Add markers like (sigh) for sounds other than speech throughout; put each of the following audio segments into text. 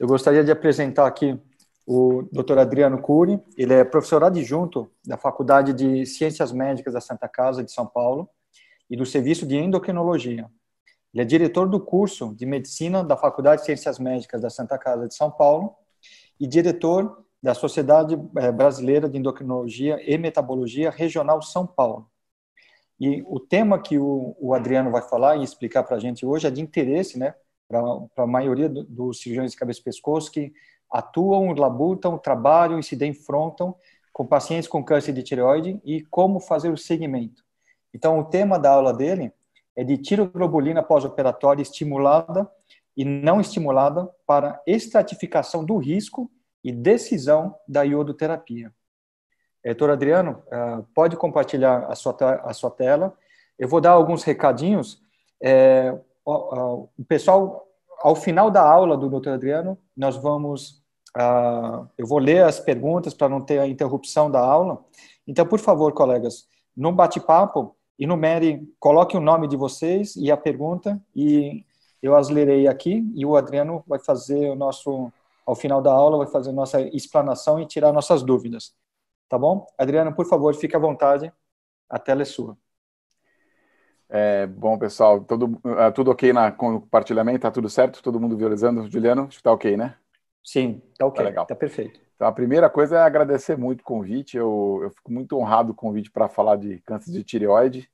Eu gostaria de apresentar aqui o Dr. Adriano Cury. Ele é professor adjunto da Faculdade de Ciências Médicas da Santa Casa de São Paulo e do Serviço de Endocrinologia. Ele é diretor do curso de Medicina da Faculdade de Ciências Médicas da Santa Casa de São Paulo e diretor da Sociedade eh, Brasileira de Endocrinologia e Metabologia Regional São Paulo. E o tema que o, Adriano vai falar e explicar para a gente hoje é de interesse né, para a maioria do, dos cirurgiões de cabeça e pescoço que atuam, labutam, trabalham e se defrontam com pacientes com câncer de tireoide e como fazer o segmento. Então, o tema da aula dele é de tiroglobulina pós-operatória estimulada e não estimulada para estratificação do risco e decisão da iodoterapia. É, doutor Adriano, ah, pode compartilhar a sua, a sua tela. Eu vou dar alguns recadinhos. É, o pessoal ao final da aula do Dr. Adriano, nós vamos. Uh, eu vou ler as perguntas para não ter a interrupção da aula. Então, por favor, colegas, no bate-papo, enumere, coloque o nome de vocês e a pergunta, e eu as lerei aqui, e o Adriano vai fazer o nosso, ao final da aula, vai fazer nossa explanação e tirar nossas dúvidas. Tá bom? Adriano, por favor, fique à vontade. A tela é sua. É, bom, pessoal, todo, uh, tudo ok na compartilhamento? Tá tudo certo? Todo mundo visualizando? Juliano, acho que está ok, né? Sim, está ok. Está legal. tá perfeito. Então, a primeira coisa é agradecer muito o convite. Eu, eu fico muito honrado com o convite para falar de câncer de tireoide.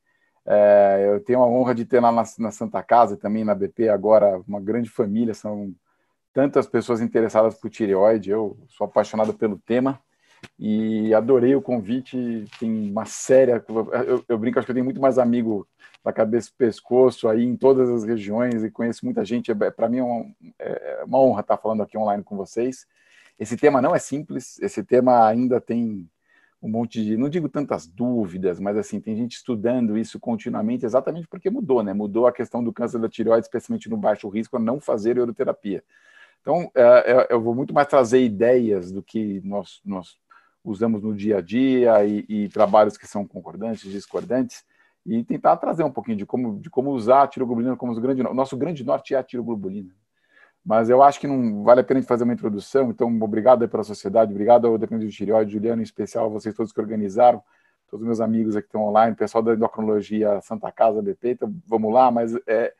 É, eu tenho a honra de ter lá na, na, Santa Casa, também na BP, agora, uma grande família. São tantas pessoas interessadas por tireoide. Eu sou apaixonado pelo tema e adorei o convite. Tem uma série Eu, eu brinco, acho que eu tenho muito mais amigo da cabeça e pescoço aí em todas as regiões e conheço muita gente. É Para mim é uma, é, é uma honra estar falando aqui online com vocês. Esse tema não é simples, esse tema ainda tem um monte de, não digo tantas dúvidas, mas assim, tem gente estudando isso continuamente, exatamente porque mudou, né? Mudou a questão do câncer da tireoide, especialmente no baixo risco, a não fazer euroterapia. Então, é, eu vou muito mais trazer ideias do que nós, nós usamos no dia a dia e, e trabalhos que são concordantes, discordantes, e tentar trazer um pouquinho de como, de como usar a tiroglobulina como grande, nosso grande norte é a tiroglobulina. Mas eu acho que não vale a pena fazer uma introdução, então obrigado pela sociedade, obrigado ao Dependente do Tireoide, Juliano, em especial a vocês todos que organizaram, todos os meus amigos aqui que estão online, pessoal da endocrinologia Santa Casa, BP, então vamos lá, mas é,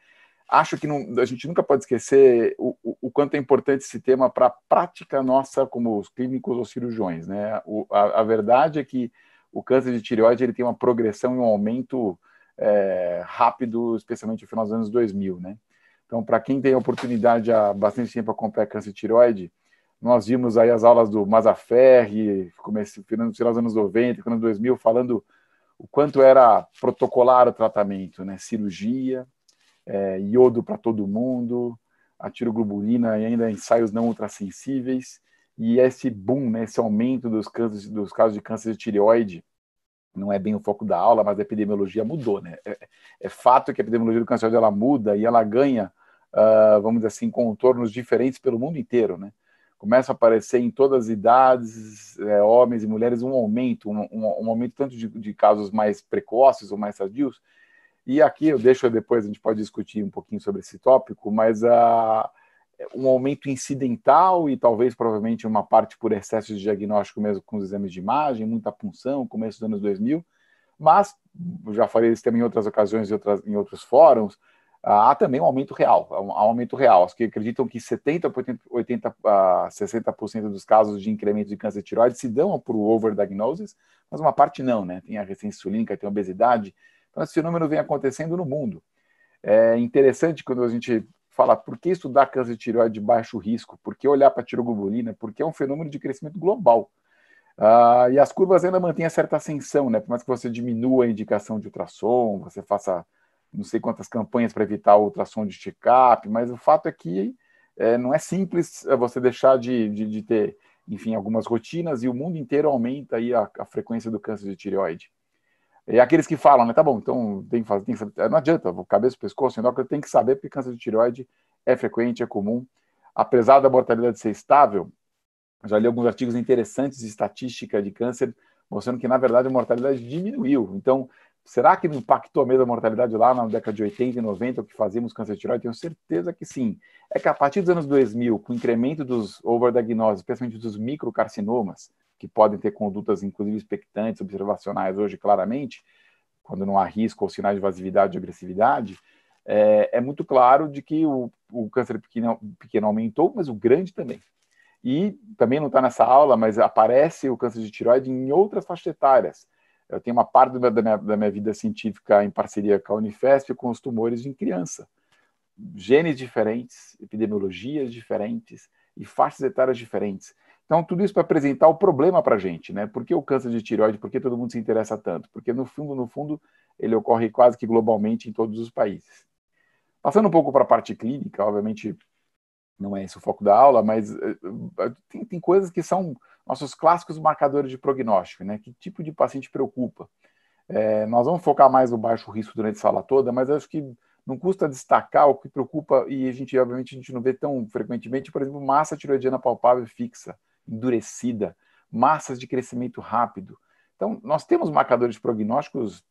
acho que não, a gente nunca pode esquecer o, o, o quanto é importante esse tema para a prática nossa como os clínicos ou cirurgiões. Né? O, a, a verdade é que o câncer de tireoide ele tem uma progressão e um aumento é, rápido, especialmente no final dos anos 2000, né? Então, para quem tem a oportunidade há bastante tempo para acompanhar câncer de tireoide, nós vimos aí as aulas do Mazaferri, comecei final dos anos 90, final dos 2000, falando o quanto era protocolar o tratamento, né? Cirurgia, é, iodo para todo mundo, a tiroglobulina e ainda ensaios não ultrassensíveis, e esse boom, né, esse aumento dos, cânceres, dos casos de câncer de tireoide, não é bem o foco da aula, mas a epidemiologia mudou, né? É, é fato que a epidemiologia do câncer dela muda e ela ganha, uh, vamos dizer assim, contornos diferentes pelo mundo inteiro, né? Começa a aparecer em todas as idades, é, homens e mulheres, um aumento, um, um, um aumento tanto de, de, casos mais precoces ou mais sadios. E aqui eu deixo depois, a gente pode discutir um pouquinho sobre esse tópico, mas a. Uh, um aumento incidental e talvez provavelmente uma parte por excesso de diagnóstico mesmo com os exames de imagem, muita punção, começo dos anos 2000, mas já falei isso também em outras ocasiões, em, outras, em outros fóruns, ah, há também um aumento real, há um aumento real. As que acreditam que 70, 80, 60% dos casos de incremento de câncer de tiroide se dão por overdiagnosis, mas uma parte não, né? Tem a resistência insulínica, tem a obesidade. Então, esse fenômeno vem acontecendo no mundo. É interessante quando a gente falar por que estudar câncer de tireoide de baixo risco, por que olhar para a tiroglobulina, porque é um fenômeno de crescimento global. Ah, e as curvas ainda mantêm certa ascensão, né? Por mais que você diminua a indicação de ultrassom, você faça não sei quantas campanhas para evitar o ultrassom de check-up, mas o fato é que é, não é simples eh, você deixar de, de, de, ter, enfim, algumas rotinas e o mundo inteiro aumenta aí a, a frequência do câncer de tireoide. E aqueles que falam, né? Tá bom, então tem que fazer, tem que saber, não adianta, cabeça, e pescoço, endócrino, tem que saber porque câncer de tireoide é frequente, é comum. Apesar da mortalidade ser estável, já li alguns artigos interessantes de estatística de câncer mostrando que, na verdade, a mortalidade diminuiu. Então, será que impactou mesmo a mortalidade lá na década de 80 e 90, o que fazíamos câncer de tireoide? Tenho certeza que sim. É que a partir dos anos 2000, com o incremento dos overdiagnoses, especialmente dos microcarcinomas, que podem ter condutas, inclusive, expectantes, observacionais hoje, claramente, quando não há risco ou sinais de vasividade e agressividade, é, é, muito claro de que o, o câncer pequeno, pequeno aumentou, mas o grande também. E também não está nessa aula, mas aparece o câncer de tiroide em outras faixas etárias. Eu tenho uma parte da minha, da minha vida científica em parceria com a Unifesp com os tumores em criança. Genes diferentes, epidemiologias diferentes e faixas etárias diferentes. Então, tudo isso para apresentar o problema para a gente, né? Por que o câncer de tireoide, por que todo mundo se interessa tanto? Porque, no fundo, no fundo, ele ocorre quase que globalmente em todos os países. Passando um pouco para a parte clínica, obviamente não é esse o foco da aula, mas eh, eh, tem, tem coisas que são nossos clássicos marcadores de prognóstico, né? Que tipo de paciente preocupa? É, nós vamos focar mais no baixo risco durante a aula toda, mas acho que não custa destacar o que preocupa, e a gente, obviamente, a gente não vê tão frequentemente, por exemplo, massa tiroidiana palpável fixa endurecida, massas de crescimento rápido. Então, nós temos marcadores prognósticos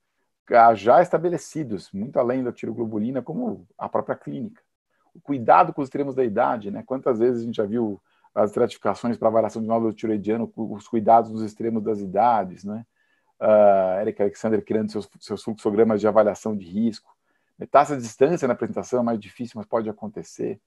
já estabelecidos, muito além da tiroglobulina, como a própria clínica. O cuidado com os extremos da idade, né? Quantas vezes a gente já viu as estratificações para variação de nódulo tiroidiano, os cuidados nos extremos das idades, né? Uh, Eric Alexander criando seus, seus fluxogramas de avaliação de risco. Metástase à distância na apresentação é mais difícil, mas pode acontecer.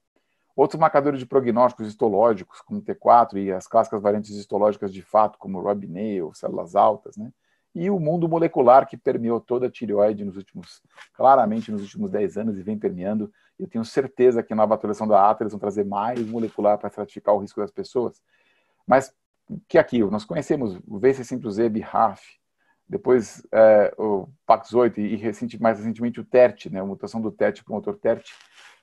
Outros marcadores de prognósticos histológicos, como T4 e as clássicas variantes histológicas de fato, como Robinet ou células altas, né? E o mundo molecular que permeou toda a tireoide nos últimos, claramente nos últimos 10 anos e vem permeando. Eu tenho certeza que na nova atualização da ATA eles vão trazer mais molecular para certificar o risco das pessoas. Mas que é aqui, nós conhecemos o V600Z BRAF, depois é, o Pax8 e, recente, mais recentemente o TERT, né, a mutação do TERT, motor TERT,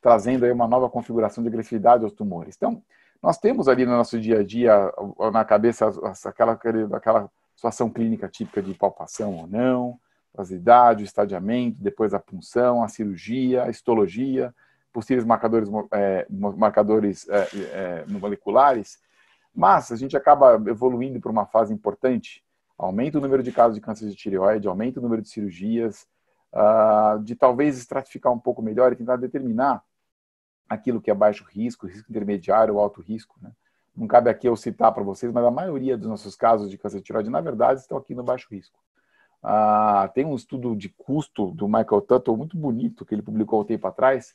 trazendo aí uma nova configuração de agressividade aos tumores. Então, nós temos ali no nosso dia a dia, na cabeça, aquela, aquela situação clínica típica de palpação ou não, a idade, o estadiamento, depois a punção, a cirurgia, a histologia, possíveis marcadores, é, marcadores é, é, moleculares, mas a gente acaba evoluindo para uma fase importante, aumenta o número de casos de câncer de tireoide, aumenta o número de cirurgias, uh, de talvez estratificar um pouco melhor e tentar determinar aquilo que é baixo risco, risco intermediário, alto risco. Né? Não cabe aqui eu citar para vocês, mas a maioria dos nossos casos de câncer de tireoide, na verdade, estão aqui no baixo risco. Uh, tem um estudo de custo do Michael Tuttle muito bonito que ele publicou um tempo atrás,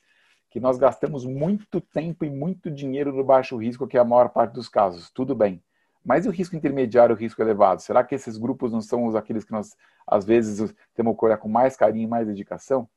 que nós gastamos muito tempo e muito dinheiro no baixo risco, que é a maior parte dos casos. Tudo bem. Mas e o risco intermediário, o risco elevado? Será que esses grupos não são os aqueles que nós, às vezes, temos que olhar com mais carinho e mais dedicação?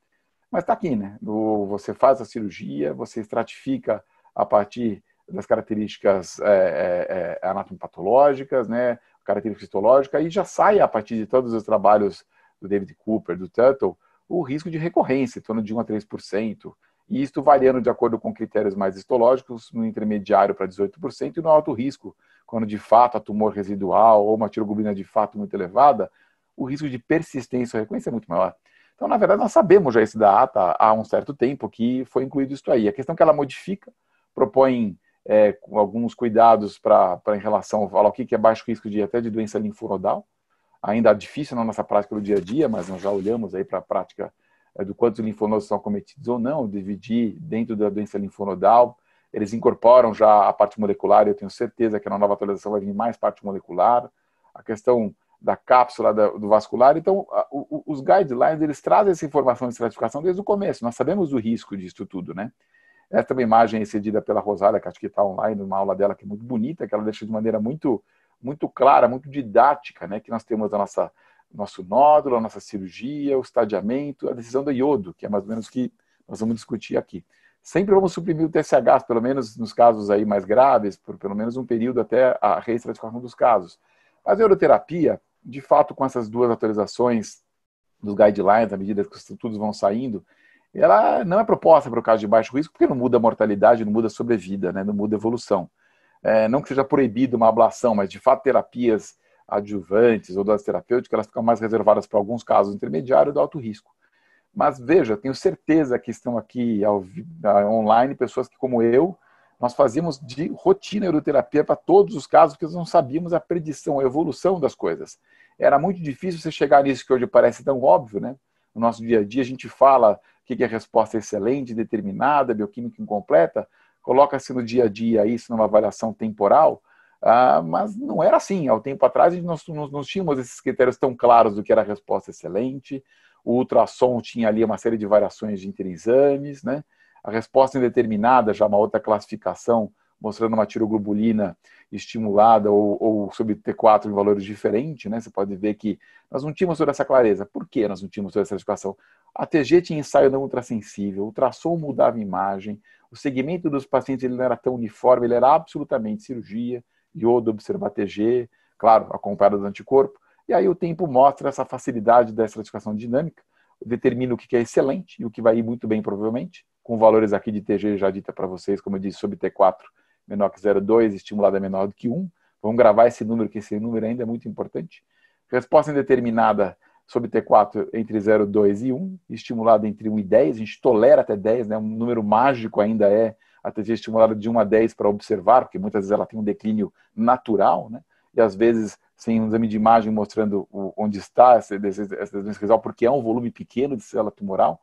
Mas está aqui, né? você faz a cirurgia, você estratifica a partir das características é, é, é anatomopatológicas, né? Característica histológica, e já sai a partir de todos os trabalhos do David Cooper, do Tuttle, o risco de recorrência, em torno de 1 a 3%, e isto variando de acordo com critérios mais histológicos, no intermediário para 18% e no alto risco, quando de fato há tumor residual ou uma tiroglobina de fato muito elevada, o risco de persistência ou recorrência é muito maior. Então, na verdade, nós sabemos já isso da ATA há um certo tempo que foi incluído isso aí. A questão é que ela modifica, propõe é, alguns cuidados para em relação ao que é baixo risco de até de doença linfonodal, ainda é difícil na nossa prática do dia a dia, mas nós já olhamos aí para a prática é, do quanto os linfonodos são cometidos ou não, dividir dentro da doença linfonodal, eles incorporam já a parte molecular, eu tenho certeza que na nova atualização vai vir mais parte molecular, a questão da cápsula do vascular. Então, os guidelines, eles trazem essa informação de estratificação desde o começo. Nós sabemos o risco disso tudo, né? Esta é uma imagem excedida pela Rosália, que acho que está online, numa aula dela que é muito bonita, que ela deixa de maneira muito, muito clara, muito didática, né? Que nós temos a nossa nosso nódulo, a nossa cirurgia, o estadiamento, a decisão do iodo, que é mais ou menos o que nós vamos discutir aqui sempre vamos suprimir o TSH, pelo menos nos casos aí mais graves, por pelo menos um período até a reestratificação dos casos. Mas a neuroterapia, de fato, com essas duas atualizações dos guidelines, à medida que os estudos vão saindo, ela não é proposta para o caso de baixo risco, porque não muda a mortalidade, não muda a sobrevida, né? não muda a evolução. É, não que seja proibido uma ablação, mas de fato terapias adjuvantes ou doses terapêuticas, elas ficam mais reservadas para alguns casos intermediários de alto risco. Mas veja, tenho certeza que estão aqui ao, online pessoas que, como eu, nós fazíamos de rotina neuroterapia para todos os casos, porque nós não sabíamos a predição, a evolução das coisas. Era muito difícil você chegar nisso que hoje parece tão óbvio, né? No nosso dia a dia, a gente fala o que é resposta excelente, determinada, bioquímica incompleta, coloca-se no dia a dia isso numa avaliação temporal, ah, mas não era assim. Há tempo atrás, nós não tínhamos esses critérios tão claros do que era resposta excelente, o ultrassom tinha ali uma série de variações de interexames, né? A resposta indeterminada, já uma outra classificação, mostrando uma tiroglobulina estimulada ou, ou T4 em valores diferentes, né? Você pode ver que nós não tínhamos toda essa clareza. Por que nós não tínhamos toda essa classificação? A TG tinha ensaio não ultrassensível, o ultrassom mudava a imagem, o segmento dos pacientes ele não era tão uniforme, ele era absolutamente cirurgia, iodo observar TG, claro, acompanhado do anticorpo. E aí o tempo mostra essa facilidade da estratificação dinâmica, determina o que é excelente e o que vai ir muito bem, provavelmente, com valores aqui de TG já dita para vocês, como eu disse, sobre T4 menor que 0,2, estimulada é menor do que 1. Vamos gravar esse número, que esse número ainda é muito importante. Resposta indeterminada sobre T4 entre 0,2 e 1, estimulada entre 1 e 10, a gente tolera até 10, né? um número mágico ainda é a TG estimulada de 1 a 10 para observar, porque muitas vezes ela tem um declínio natural, né? e às vezes sem um exame de imagem mostrando onde está essa doença quiral, porque é um volume pequeno de célula tumoral.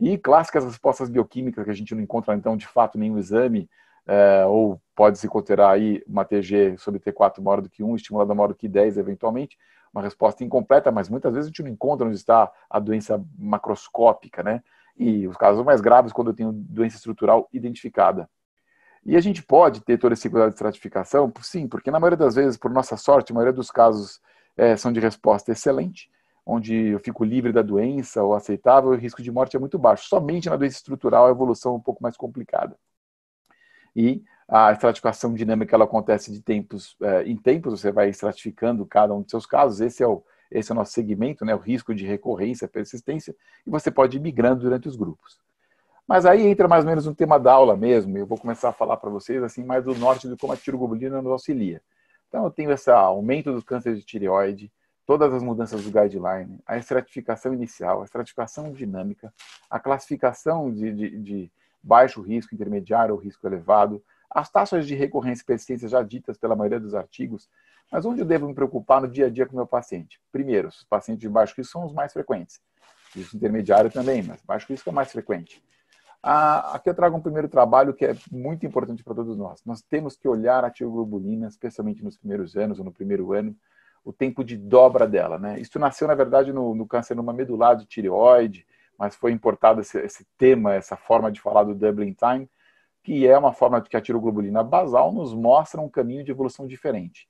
E clássicas respostas bioquímicas que a gente não encontra, então, de fato, nenhum exame, é, ou pode-se considerar aí uma TG sobre T4 maior do que 1, estimulada maior do que 10, eventualmente, uma resposta incompleta, mas muitas vezes a gente não encontra onde está a doença macroscópica, né? E os casos mais graves, quando eu tenho doença estrutural identificada. E a gente pode ter toda esse cuidado de estratificação? Sim, porque na maioria das vezes, por nossa sorte, a maioria dos casos é, são de resposta excelente, onde eu fico livre da doença ou aceitável, o risco de morte é muito baixo. Somente na doença estrutural a evolução é um pouco mais complicada. E a estratificação dinâmica ela acontece de tempos é, em tempos, você vai estratificando cada um dos seus casos, esse é o, esse é o nosso segmento, né, o risco de recorrência, persistência, e você pode ir migrando durante os grupos. Mas aí entra mais ou menos um tema da aula mesmo. Eu vou começar a falar para vocês assim mais do norte do como a tiroglobulina nos auxilia. Então eu tenho esse aumento do câncer de tireoide, todas as mudanças do guideline, a estratificação inicial, a estratificação dinâmica, a classificação de, de, de baixo risco, intermediário ou risco elevado, as taxas de recorrência e persistência já ditas pela maioria dos artigos, mas onde eu devo me preocupar no dia a dia com o meu paciente? Primeiro, os pacientes de baixo risco são os mais frequentes. Risco intermediário também, mas baixo risco é mais frequente. Ah, aqui eu trago um primeiro trabalho que é muito importante para todos nós. Nós temos que olhar a tiroglobulina, especialmente nos primeiros anos ou no primeiro ano, o tempo de dobra dela. Né? Isso nasceu, na verdade, no, no câncer numa medular de tireoide, mas foi importado esse, esse, tema, essa forma de falar do Dublin Time, que é uma forma que a tiroglobulina basal nos mostra um caminho de evolução diferente.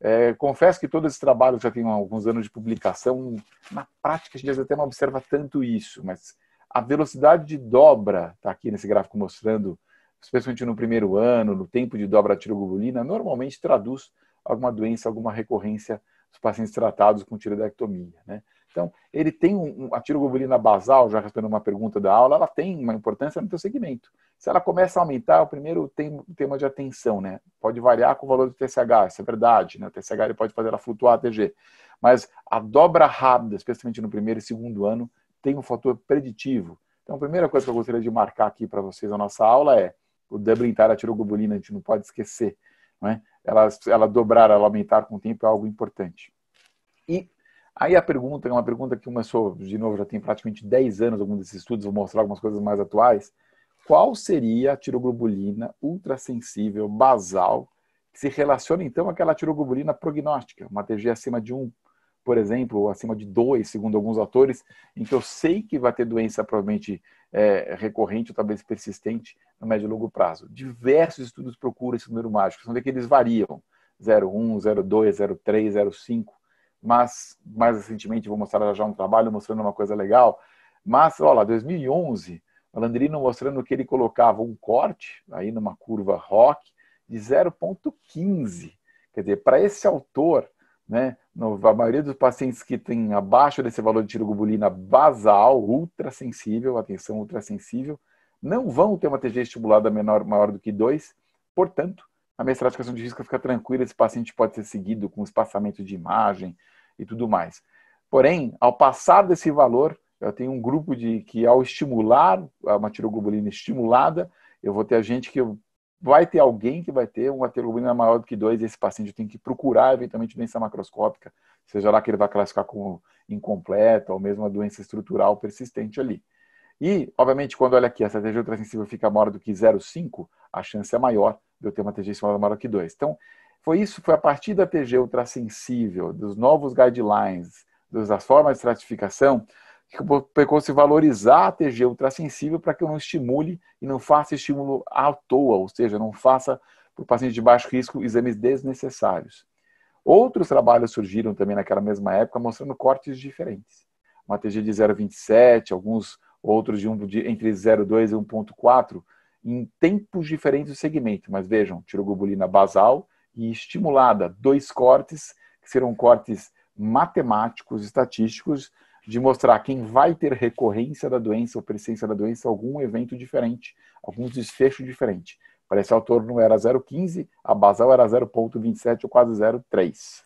É, confesso que todos esses trabalhos já têm alguns anos de publicação. Na prática, a gente às vezes até não observa tanto isso, mas a velocidade de dobra está aqui nesse gráfico mostrando, especialmente no primeiro ano, no tempo de dobra da tiroglobulina, normalmente traduz alguma doença, alguma recorrência dos pacientes tratados com tiroidectomia. Né? Então, ele tem um, a tiroglobulina basal, já respondendo uma pergunta da aula, ela tem uma importância no seu segmento. Se ela começa a aumentar, o primeiro tem, tema de atenção, né? Pode variar com o valor do TSH, isso é verdade, né? O TSH ele pode fazer ela flutuar, TG. Mas a dobra rápida, especialmente no primeiro e segundo ano, tem um fator preditivo. Então, a primeira coisa que eu gostaria de marcar aqui para vocês na nossa aula é o debilitar a tiroglobulina. a gente não pode esquecer. Não é? ela, ela dobrar, ela aumentar com o tempo é algo importante. E aí a pergunta, é uma pergunta que começou, de novo, já tem praticamente 10 anos alguns desses estudos, vou mostrar algumas coisas mais atuais. Qual seria a tiroglobulina ultrassensível basal que se relaciona então àquela tiroglobulina prognóstica, uma TG acima de 1 por exemplo, acima de 2, segundo alguns autores, em que eu sei que vai ter doença provavelmente é, recorrente ou talvez persistente no médio e longo prazo. Diversos estudos procuram esse número mágico, são daqueles que variam, 0,1, 0,2, 0,3, 0,5, mas mais recentemente vou mostrar já um trabalho mostrando uma coisa legal, mas, olha lá, 2011, Landrino mostrando que ele colocava um corte, aí numa curva rock, de 0,15. Quer dizer, para esse autor, né, a maioria dos pacientes que tem abaixo desse valor de tiroglobulina basal, ultrassensível, atenção ultrassensível, não vão ter uma TG estimulada menor, maior do que 2, portanto, a minha estratificação de risco fica tranquila, esse paciente pode ser seguido com espaçamento de imagem e tudo mais. Porém, ao passar desse valor, eu tenho um grupo de que ao estimular uma tiroglobulina estimulada, eu vou ter gente que vai ter alguém que vai ter uma hemoglobina maior do que 2 e esse paciente tem que procurar eventualmente doença macroscópica, seja lá que ele vai classificar como incompleta ou mesmo uma doença estrutural persistente ali. E, obviamente, quando olha aqui, essa TG ultrassensível fica maior do que 0,5, a chance é maior de eu ter uma TG maior do que 2. Então, foi isso, foi a partir da TG ultrassensível, dos novos guidelines, das formas de estratificação, que o se valorizar a TG ultrassensível para que eu não estimule e não faça estímulo à toa, ou seja, não faça para o paciente de baixo risco exames desnecessários. Outros trabalhos surgiram também naquela mesma época mostrando cortes diferentes. Uma TG de 0,27, alguns outros de, um, de entre 0,2 e 1,4, em tempos diferentes do segmento. Mas vejam, tiroglobulina basal e estimulada, dois cortes, que serão cortes matemáticos, estatísticos, de mostrar quem vai ter recorrência da doença ou presença da doença, algum evento diferente, algum desfecho diferente. Para esse autor não era 0,15, a basal era 0,27 ou quase 0,3.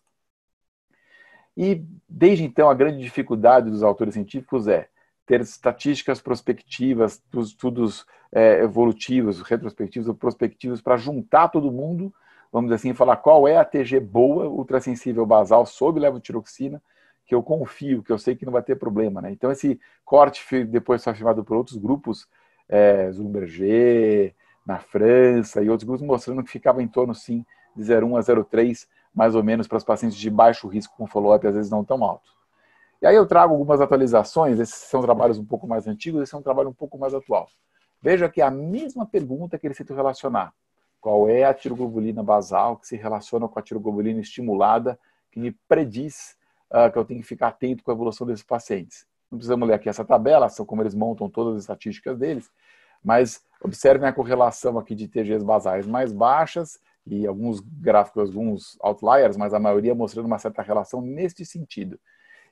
E desde então a grande dificuldade dos autores científicos é ter estatísticas prospectivas, estudos é, evolutivos, retrospectivos ou prospectivos para juntar todo mundo, vamos dizer assim, falar qual é a TG boa, ultrassensível basal sob levotiroxina, tiroxina que eu confio, que eu sei que não vai ter problema, né? Então esse corte depois foi afirmado por outros grupos, é, Zumberger, na França e outros grupos mostrando que ficava em torno, sim, de 0,1 a 0,3, mais ou menos, para os pacientes de baixo risco com follow-up, às vezes não tão alto. E aí eu trago algumas atualizações, esses são trabalhos um pouco mais antigos, esse é um trabalho um pouco mais atual. Veja que é a mesma pergunta que eles tentam relacionar. Qual é a tiroglobulina basal que se relaciona com a tiroglobulina estimulada que me prediz uh, que eu tenho que ficar atento com a evolução desses pacientes. Não precisamos ler aqui essa tabela, são como eles montam todas as estatísticas deles, mas observem a correlação aqui de TGs basais mais baixas e alguns gráficos, alguns outliers, mas a maioria mostrando uma certa relação neste sentido.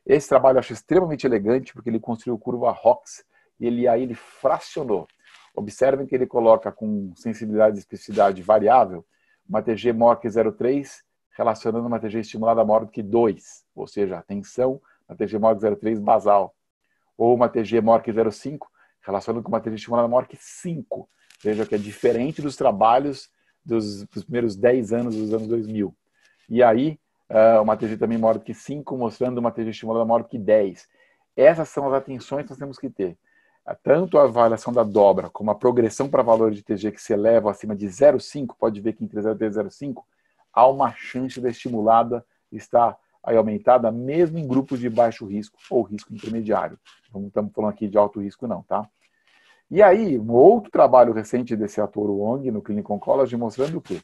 Esse trabalho eu acho extremamente elegante porque ele construiu curva ROX e ele aí ele fracionou. Observem que ele coloca com sensibilidade e especificidade variável uma TG maior que 0,3 relacionando uma TG estimulada maior do que 2, ou seja, atenção, uma TG maior que 0,3 basal, ou uma TG maior que 0,5, relacionando com uma TG estimulada maior que 5. Veja que é diferente dos trabalhos dos, dos primeiros 10 anos dos anos 2000. E aí, ah, uma TG também maior do que 5, mostrando uma TG estimulada maior do que 10. Essas são as atenções que nós temos que ter. Ah, tanto a avaliação da dobra como a progressão para valores de TG que se elevam acima de 0,5, pode ver que entre 0,3 e 0,5 há uma chance da estimulada estar aí aumentada, mesmo em grupos de baixo risco ou risco intermediário. Não estamos falando aqui de alto risco, não, tá? E aí, um outro trabalho recente desse ator Wong no Clinical College mostrando o quê?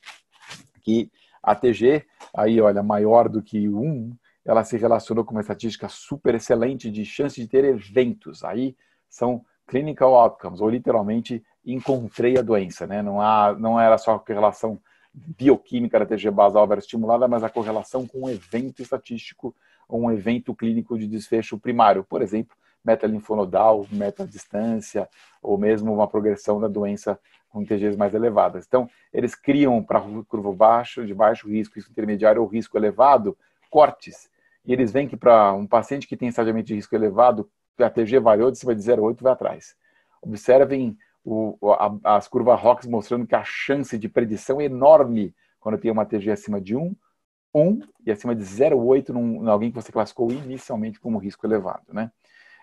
Que a TG, aí olha, maior do que 1, ela se relacionou com uma estatística super excelente de chance de ter eventos. Aí são clinical outcomes, ou literalmente encontrei a doença, né? Não, há, não era só relação bioquímica da TG basal era estimulada, mas a correlação com um evento estatístico ou um evento clínico de desfecho primário, por exemplo, metalinfonodal, metadistância, ou mesmo uma progressão da doença com TGs mais elevadas. Então, eles criam para curva baixo, de baixo risco, risco intermediário ou risco elevado, cortes. E eles veem que para um paciente que tem estadiamento de risco elevado, a TG variou de cima de 0,8 vai atrás. Observem o, a, as curvas ROCs mostrando que a chance de predição é enorme quando tem uma TG acima de 1, 1 e acima de 0,8 em alguém que você classificou inicialmente como risco elevado. Né?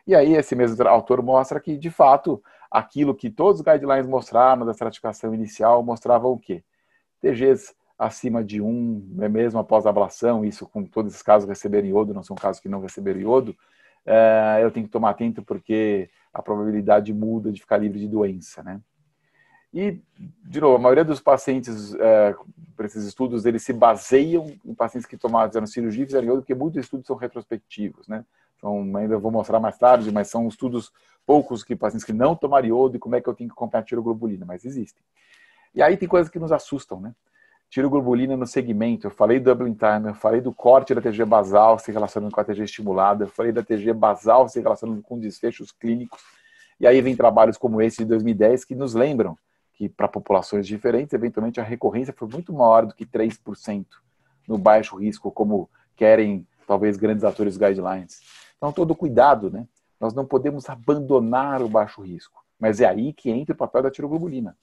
E aí esse mesmo autor mostra que, de fato, aquilo que todos os guidelines mostraram da estratificação inicial mostrava o quê? TGs acima de 1, né, mesmo após a ablação, isso com todos os casos receberem iodo, não são casos que não receberam iodo, eh, eu tenho que tomar atento porque a probabilidade muda de ficar livre de doença, né? E, de novo, a maioria dos pacientes é, para esses estudos, eles se baseiam em pacientes que tomaram, fizeram cirurgia e fizeram iodo, porque muitos estudos são retrospectivos, né? Então, ainda vou mostrar mais tarde, mas são estudos poucos que pacientes que não tomaram iodo e como é que eu tenho que acompanhar a tiroglobulina, mas existem. E aí tem coisas que nos assustam, né? tiroglobulina no segmento, eu falei do doubling time, eu falei do corte da TG basal se relacionando com a TG estimulada, eu falei da TG basal se relacionando com desfechos clínicos. E aí vem trabalhos como esse de 2010 que nos lembram que para populações diferentes, eventualmente a recorrência foi muito maior do que 3% no baixo risco, como querem talvez grandes atores guidelines. Então, todo cuidado, né? Nós não podemos abandonar o baixo risco, mas é aí que entra o papel da tiroglobulina.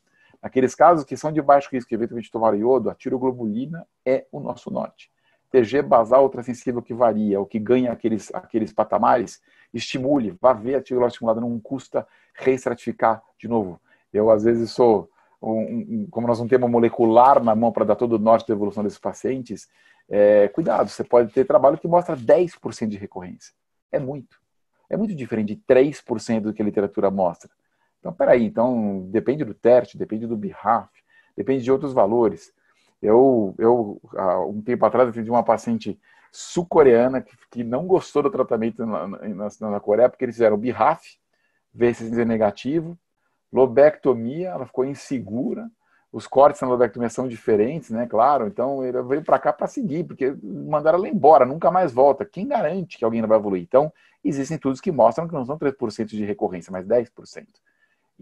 Aqueles casos que são de baixo risco eventualmente tomar iodo, a tiroglobulina é o nosso norte. TG basal ultrasensível que varia, o que ganha aqueles, aqueles patamares, estimule, vá ver a tiroglobulina estimulada, não custa reestratificar de novo. Eu, às vezes, sou, um, um, como nós não temos molecular na mão para dar todo o norte da evolução desses pacientes, é, cuidado, você pode ter trabalho que mostra 10% de recorrência. É muito. É muito diferente de 3% do que a literatura mostra. Então, peraí, então depende do TERT, depende do BIRAF, depende de outros valores. Eu, eu há um tempo atrás, eu tive uma paciente sul-coreana que, que, não gostou do tratamento na, na, na Coreia, porque eles fizeram BIRAF, VCZ negativo, lobectomia, ela ficou insegura, os cortes na lobectomia são diferentes, né? Claro, então ele veio para cá para seguir, porque mandaram ela embora, nunca mais volta. Quem garante que alguém não vai evoluir? Então, existem estudos que mostram que não são 3% de recorrência, mas 10%.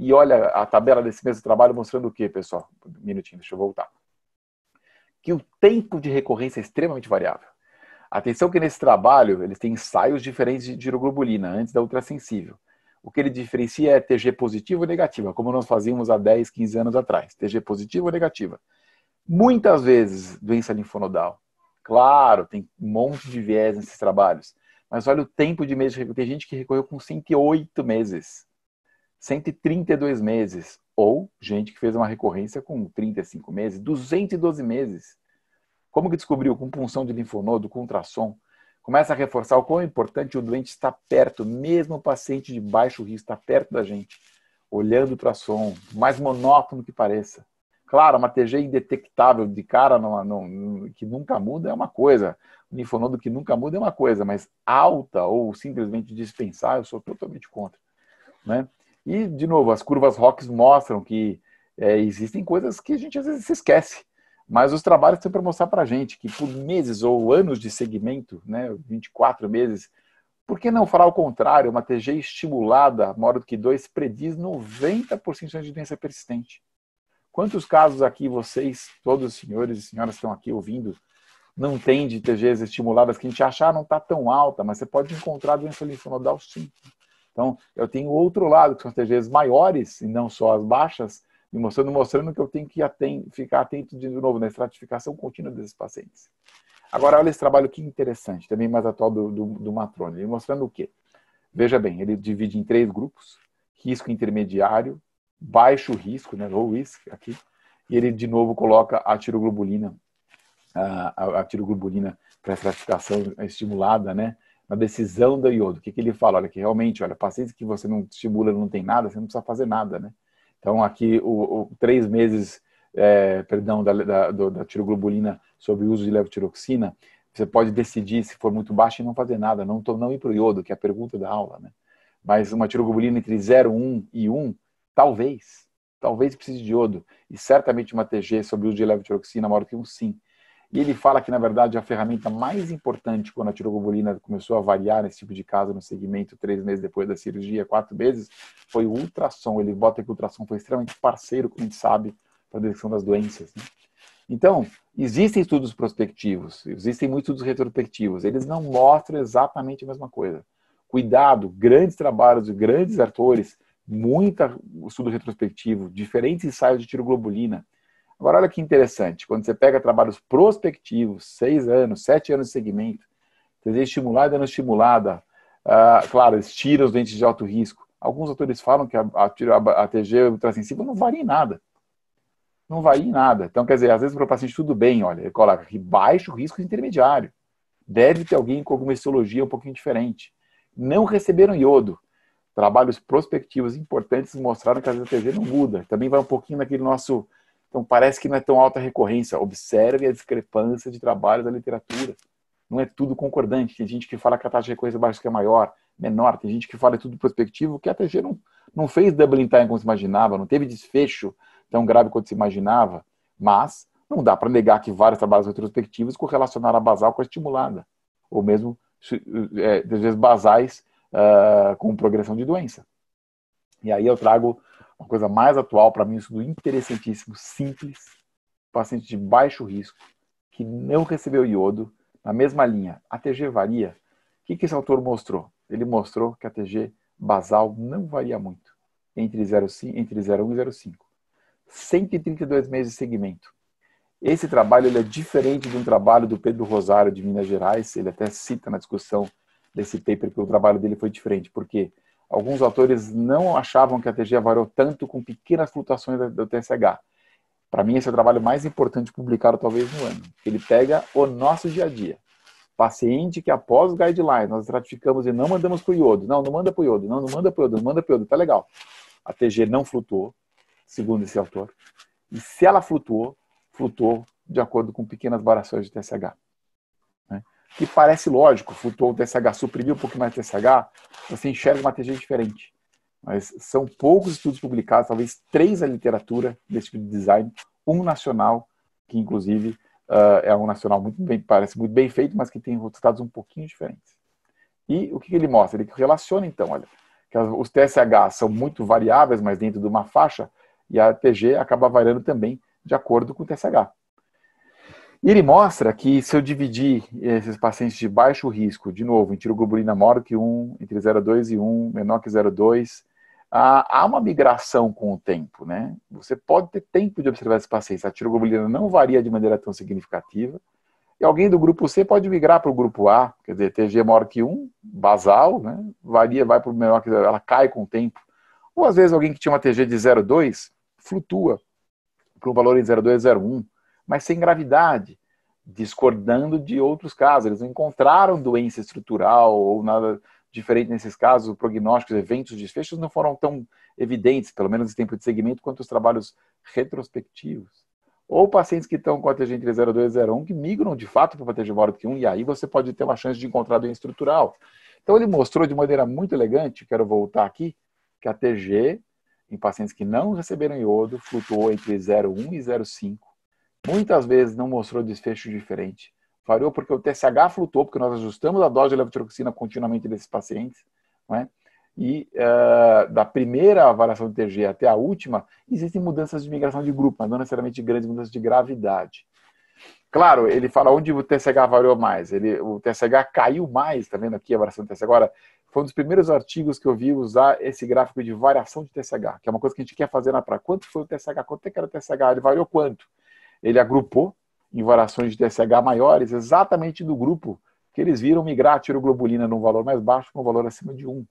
E olha a tabela desse mesmo trabalho mostrando o que, pessoal? Um minutinho, deixa eu voltar. Que o tempo de recorrência é extremamente variável. Atenção que nesse trabalho eles têm ensaios diferentes de giroglobulina, antes da ultrassensível. O que ele diferencia é TG positivo ou negativa, como nós fazíamos há 10, 15 anos atrás. TG positiva ou negativa. Muitas vezes, doença linfonodal. Claro, tem um monte de viés nesses trabalhos. Mas olha o tempo de meses. Tem gente que recorreu com 108 meses. 132 meses, ou gente que fez uma recorrência com 35 meses, 212 meses. Como que descobriu? Com punção de linfonodo, com ultrassom. Começa a reforçar o quão importante o doente está perto, mesmo o paciente de baixo risco está perto da gente, olhando o ultrassom, mais monótono que pareça. Claro, uma TG indetectável de cara que nunca muda é uma coisa, o linfonodo que nunca muda é uma coisa, mas alta ou simplesmente dispensar, eu sou totalmente contra. Né? E, de novo, as curvas rocks mostram que é, existem coisas que a gente às vezes se esquece. Mas os trabalhos têm para mostrar para a gente que por meses ou anos de segmento, né, 24 meses, por que não falar o contrário? Uma TG estimulada, maior do que 2, prediz 90% de doença persistente. Quantos casos aqui vocês, todos os senhores e senhoras que estão aqui ouvindo, não têm de TGs estimuladas que a gente achar ah, não está tão alta, mas você pode encontrar doença linfonodal sim. Então, eu tenho outro lado, que são as TGs maiores, e não só as baixas, me mostrando, mostrando que eu tenho que aten ficar atento de novo na estratificação contínua desses pacientes. Agora, olha esse trabalho que interessante, também mais atual do, do, do Matrone. Ele mostrando o quê? Veja bem, ele divide em três grupos: risco intermediário, baixo risco, né, low risk aqui, e ele de novo coloca a tiroglobulina, a, a tiroglobulina para estratificação estimulada, né? na decisão do iodo. O que, que ele fala? Olha, que realmente, olha, pacientes que você não estimula não tem nada, você não precisa fazer nada, né? Então, aqui, o, o três meses, é, perdão, da, da, da tiroglobulina sobre o uso de levotiroxina, você pode decidir, se for muito baixo, e não fazer nada, não, não ir para o iodo, que é a pergunta da aula, né? Mas uma tiroglobulina entre 0,1 e 1, talvez, talvez precise de iodo. E certamente uma TG sobre o uso de levotiroxina maior que um sim. E ele fala que, na verdade, a ferramenta mais importante quando a tiroglobulina começou a variar nesse tipo de caso no segmento, três meses depois da cirurgia, quatro meses, foi o ultrassom. Ele bota que o ultrassom foi extremamente parceiro, como a gente sabe, para a detecção das doenças. Né? Então, existem estudos prospectivos, existem muitos estudos retrospectivos, eles não mostram exatamente a mesma coisa. Cuidado, grandes trabalhos de grandes atores, muito estudo retrospectivo, diferentes ensaios de tiroglobulina, globulina Agora, olha que interessante, quando você pega trabalhos prospectivos, seis anos, sete anos de segmento, seja estimulada não estimulada, ah, claro, eles tiram os dentes de alto risco. Alguns autores falam que a, a, a TG ultrassensível não varia em nada. Não varia em nada. Então, quer dizer, às vezes para o paciente tudo bem, olha, ele coloca aqui baixo risco intermediário. Deve ter alguém com alguma histologia um pouquinho diferente. Não receberam iodo. Trabalhos prospectivos importantes mostraram que a TG não muda. Também vai um pouquinho naquele nosso então parece que não é tão alta a recorrência. Observe a discrepância de trabalhos da literatura. Não é tudo concordante. Tem gente que fala que a taxa de recorrência baixa é maior, menor. Tem gente que fala é tudo prospectivo, que a TG não, não fez doubling time como se imaginava, não teve desfecho tão grave quanto se imaginava. Mas não dá para negar que vários trabalhos retrospectivos correlacionaram a basal com a estimulada, ou mesmo, é, às vezes, basais uh, com progressão de doença. E aí eu trago uma coisa mais atual para mim, isso do interessantíssimo, simples, paciente de baixo risco, que não recebeu iodo, na mesma linha, a TG varia. O que, esse autor mostrou? Ele mostrou que a TG basal não varia muito, entre, 0, entre 0,1 e 0,5. 132 meses de segmento. Esse trabalho ele é diferente de um trabalho do Pedro Rosário de Minas Gerais, ele até cita na discussão desse paper que o trabalho dele foi diferente, porque quê? Alguns autores não achavam que a TG variou tanto com pequenas flutuações do TSH. Para mim, esse é o trabalho mais importante publicado talvez no ano. Ele pega o nosso dia a dia. Paciente que após o guideline nós estratificamos e não mandamos para o iodo. Não, não manda para o iodo. Não, não manda para o iodo. Não manda para o iodo. Tá legal. A TG não flutuou, segundo esse autor. E se ela flutuou, flutuou de acordo com pequenas variações de TSH. Né? que parece lógico, flutuou o TSH, suprimiu um pouquinho mais o TSH, você enxerga uma TG diferente. Mas são poucos estudos publicados, talvez três na literatura desse tipo de design, um nacional, que inclusive uh, é um nacional muito bem, parece muito bem feito, mas que tem resultados um pouquinho diferentes. E o que, que ele mostra? Ele relaciona, então, olha, que os TSH são muito variáveis, mas dentro de uma faixa, e a TG acaba variando também de acordo com o TSH. E ele mostra que se eu dividir esses pacientes de baixo risco, de novo, em tiroglobulina maior que 1, entre 0,2 e 1, menor que 0,2, há uma migração com o tempo, né? Você pode ter tempo de observar esses pacientes. A tiroglobulina não varia de maneira tão significativa. E alguém do grupo C pode migrar para o grupo A, quer dizer, TG maior que 1, basal, né? Varia, vai para o menor que 0, ela cai com o tempo. Ou às vezes alguém que tinha uma TG de 0,2 flutua para um valor em 0,2, e 0,1 mas sem gravidade, discordando de outros casos. Eles não encontraram doença estrutural ou nada diferente nesses casos. Prognósticos, eventos, desfechos não foram tão evidentes, pelo menos em tempo de segmento, quanto os trabalhos retrospectivos. Ou pacientes que estão com a TG entre 02 e 01 que migram de fato para a TG maior do que 1 e aí você pode ter uma chance de encontrar doença estrutural. Então ele mostrou de maneira muito elegante, quero voltar aqui, que a TG em pacientes que não receberam iodo flutuou entre 0,1 e 0,5 Muitas vezes não mostrou desfecho diferente. Variou porque o TSH flutuou, porque nós ajustamos a dose de levotiroxina continuamente desses pacientes, né? e uh, da primeira avaliação de TG até a última, existem mudanças de migração de grupo, mas não necessariamente grandes mudanças de gravidade. Claro, ele fala onde o TSH variou mais. Ele, o TSH caiu mais, Está vendo aqui a variação do TSH? Agora, foi um dos primeiros artigos que eu vi usar esse gráfico de variação de TSH, que é uma coisa que a gente quer fazer na prática. Quanto foi o TSH? Quanto é que era o TSH? Ele variou quanto? ele agrupou em variações de TSH maiores, exatamente do grupo que eles viram migrar a tiroglobulina num valor mais baixo para um valor acima de 1.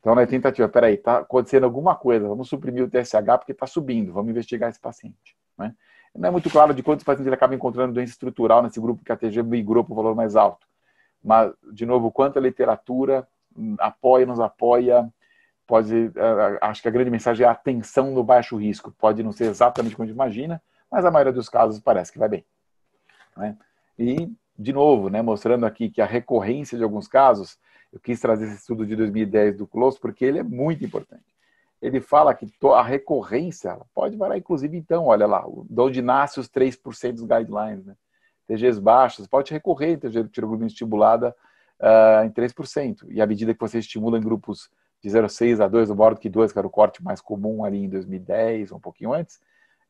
Então, na tentativa, peraí, está acontecendo alguma coisa, vamos suprimir o TSH porque está subindo, vamos investigar esse paciente. Né? Não é muito claro de quantos pacientes ele acaba encontrando doença estrutural nesse grupo que a TG migrou para o valor mais alto. Mas, de novo, quanto a literatura hum, apoia, nos apoia, pode, eh, acho que a grande mensagem é a atenção no baixo risco. Pode não ser exatamente como a gente imagina, mas a maioria dos casos parece que vai bem. Né? E, de novo, né, mostrando aqui que a recorrência de alguns casos, eu quis trazer esse estudo de 2010 do Close, porque ele é muito importante. Ele fala que a recorrência pode variar, inclusive, então, olha lá, de onde nasce os 3% dos guidelines, né? TGs baixos pode recorrer TG então, tiroglobulina estimulada uh, em 3%. E à medida que você estimula em grupos de 0,6 a 2, o maior do que 2, que era o corte mais comum ali em 2010, um pouquinho antes,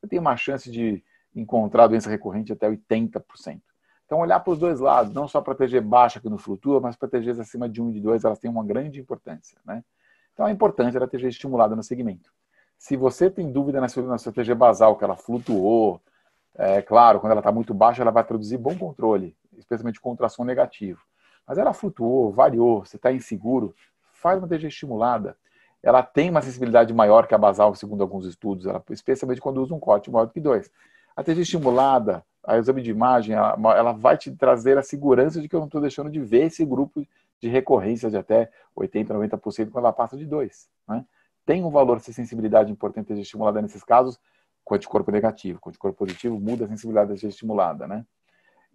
você tem uma chance de encontrar doença recorrente até 80%. Então, olhar para os dois lados, não só para TG baixa que não flutua, mas para proteger acima de 1 e de 2, elas têm uma grande importância. Né? Então, a importância da TG estimulada no segmento. Se você tem dúvida na sua, na sua TG basal, que ela flutuou, é claro, quando ela está muito baixa, ela vai produzir bom controle, especialmente contração negativo. Mas ela flutuou, variou, você está inseguro, faz uma TG estimulada ela tem uma sensibilidade maior que a basal, segundo alguns estudos, ela, especialmente quando usa um corte maior do que dois. A TG estimulada, a exame de imagem, ela, ela vai te trazer a segurança de que eu não estou deixando de ver esse grupo de recorrência de até 80%, 90% quando ela passa de 2. Né? Tem um valor de sensibilidade importante de estimulada nesses casos, com anticorpo negativo. Com anticorpo positivo, muda a sensibilidade de estimulada. Né?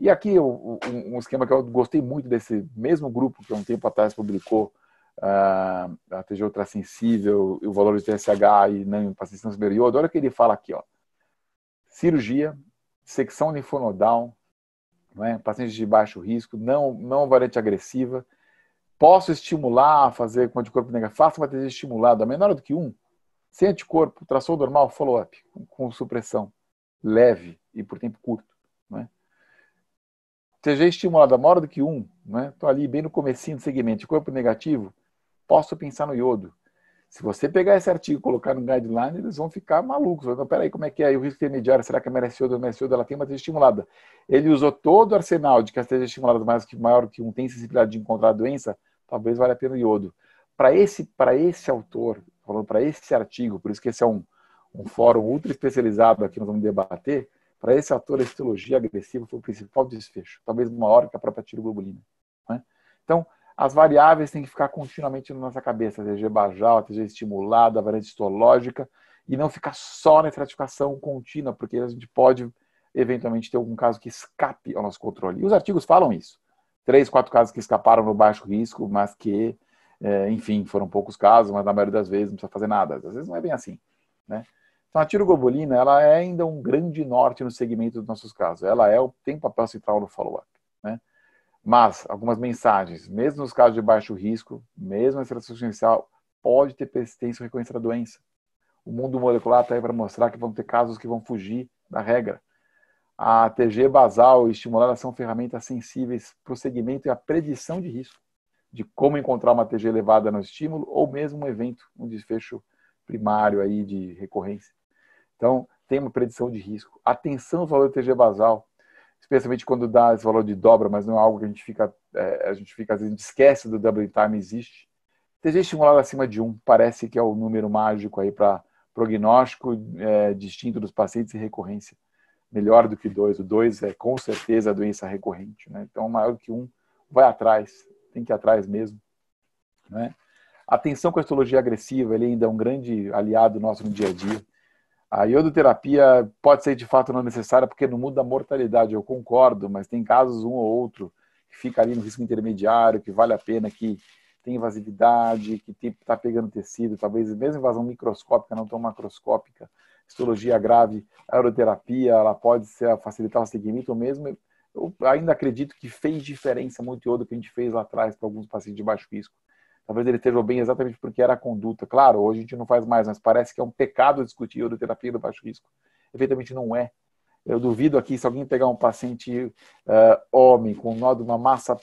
E aqui um esquema que eu gostei muito desse mesmo grupo que um tempo atrás publicou a ah, TGO ultrassensível, o valor de TSH né, e não pacientes superior. Eu adoro que ele fala aqui, ó. Cirurgia, secção linfonodal, né? pacientes de baixo risco, não, não variante agressiva. Posso estimular, fazer com anticorpo negativo? Faço uma TG estimulada, menor do que um. Sem anticorpo, tração normal, follow-up, com, com, supressão leve e por tempo curto. Né? TG estimulada maior do que um, estou né? ali bem no comecinho do segmento, anticorpo negativo, posso pensar no iodo. Se você pegar esse artigo e colocar no guideline, eles vão ficar malucos. Então, peraí, como é que é? o risco intermediário, será que a merece iodo? Merece iodo, ela tem uma esteja estimulada. Ele usou todo o arsenal de que a esteja estimulada mais que maior que um tem sensibilidade de encontrar a doença, talvez valha a pena o iodo. Para esse, esse autor, falando para esse artigo, por isso que esse é um, um fórum ultra especializado aqui, nós vamos debater, para esse autor, a histologia agressiva foi o principal desfecho, talvez maior que a própria tiroglobulina. Né? Então, as variáveis têm que ficar continuamente na nossa cabeça, TG bajal, TG estimulada, variante histológica, e não ficar só na estratificação contínua, porque a gente pode eventualmente ter algum caso que escape ao nosso controle. E os artigos falam isso. Três, quatro casos que escaparam no baixo risco, mas que, é, enfim, foram poucos casos, mas na maioria das vezes não precisa fazer nada. Às vezes não é bem assim, né? Então, a tiroglobulina ela é ainda um grande norte no segmento dos nossos casos. Ela é, tem um papel central no follow-up. Mas algumas mensagens, mesmo nos casos de baixo risco, mesmo a extração inicial, pode ter persistência ou recorrência da doença. O mundo molecular está aí é para mostrar que vão ter casos que vão fugir da regra. A TG basal e estimulada são ferramentas sensíveis para o segmento e a predição de risco, de como encontrar uma TG elevada no estímulo ou mesmo um evento, um desfecho primário aí de recorrência. Então, tem uma predição de risco. Atenção ao valor da TG basal, especialmente quando dá esse valor de dobra, mas não é algo que a gente fica, é, a gente fica às vezes esquece do doubling time existe. Esteja estimulado acima de um, parece que é o número mágico aí para prognóstico é, distinto dos pacientes e recorrência. Melhor do que dois. O dois é com certeza a doença recorrente, né? Então maior que um, vai atrás, tem que ir atrás mesmo, né? Atenção com a histologia agressiva, ele ainda é um grande aliado nosso no dia a dia. A iodoterapia pode ser de fato não necessária porque não muda a mortalidade, eu concordo, mas tem casos um ou outro que fica ali no risco intermediário, que vale a pena, que tem invasividade, que está pegando tecido, talvez mesmo invasão microscópica, não tão macroscópica, histologia grave, a aeroterapia, ela pode ser, facilitar o seguimento mesmo. Eu ainda acredito que fez diferença muito iodo que a gente fez lá atrás para alguns pacientes de baixo risco. Talvez ele esteja bem exatamente porque era a conduta. Claro, hoje a gente não faz mais, mas parece que é um pecado discutir euroterapia do baixo risco. Efetivamente não é. Eu duvido aqui, se alguém pegar um paciente uh, homem com um nódulo uma massa,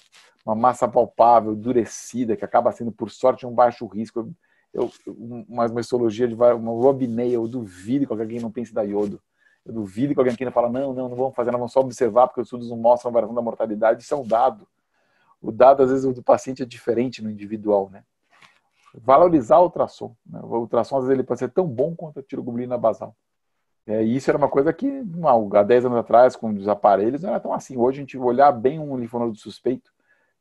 uma massa palpável, endurecida, que acaba sendo, por sorte, um baixo risco, eu, uma mestologia de uma robineia, eu duvido que alguém não pense da iodo. Eu duvido que alguém aqui não fala, não, não, não vamos fazer, não vamos só observar, porque os estudos não mostram a variação da mortalidade, isso é um dado o dado, às vezes, do paciente é diferente no individual, né? Valorizar o ultrassom. Né? O ultrassom, às vezes, ele pode ser tão bom quanto a tiroglobulina basal. É, e isso era uma coisa que, há 10 anos atrás, com os aparelhos, não era tão assim. Hoje, a gente olhar bem um linfonodo suspeito,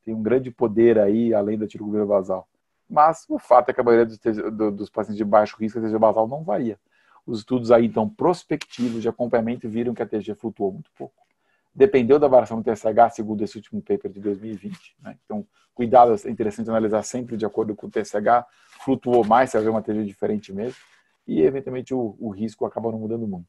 tem um grande poder aí, além da tiroglobulina basal. Mas o fato é que a maioria dos, dos pacientes de baixo risco, a TG basal não varia. Os estudos aí, então, prospectivos de acompanhamento viram que a TG flutuou muito pouco dependeu da variação do TSH, segundo esse último paper de 2020. Né? Então, cuidado, é interessante analisar sempre de acordo com o TSH, flutuou mais, se haver uma TG diferente mesmo, e eventualmente o, o risco acaba não mudando muito.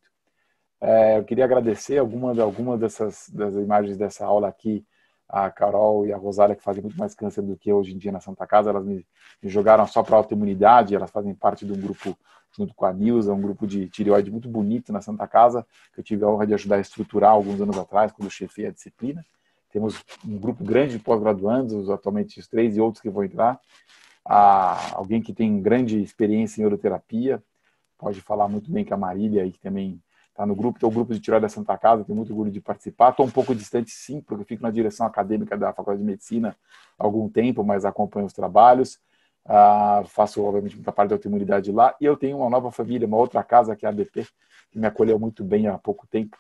É, eu queria agradecer algumas alguma dessas das imagens dessa aula aqui, a Carol e a Rosália, que fazem muito mais câncer do que hoje em dia na Santa Casa, elas me, me jogaram só para autoimunidade, elas fazem parte de um grupo junto com a Nilza, um grupo de tireoide muito bonito na Santa Casa, que eu tive a honra de ajudar a estruturar alguns anos atrás, quando chefei a disciplina. Temos um grupo grande de pós-graduandos, atualmente os três e outros que vão entrar. Ah, alguém que tem grande experiência em oroterapia, pode falar muito bem com a Marília, aí, que também está no grupo. Tem o grupo de tireoide da Santa Casa, tenho muito orgulho de participar. Estou um pouco distante, sim, porque fico na direção acadêmica da Faculdade de Medicina há algum tempo, mas acompanho os trabalhos. Ah, faço, obviamente, muita parte da autoimunidade lá. E eu tenho uma nova família, uma outra casa, que é a ABP, que me acolheu muito bem há pouco tempo.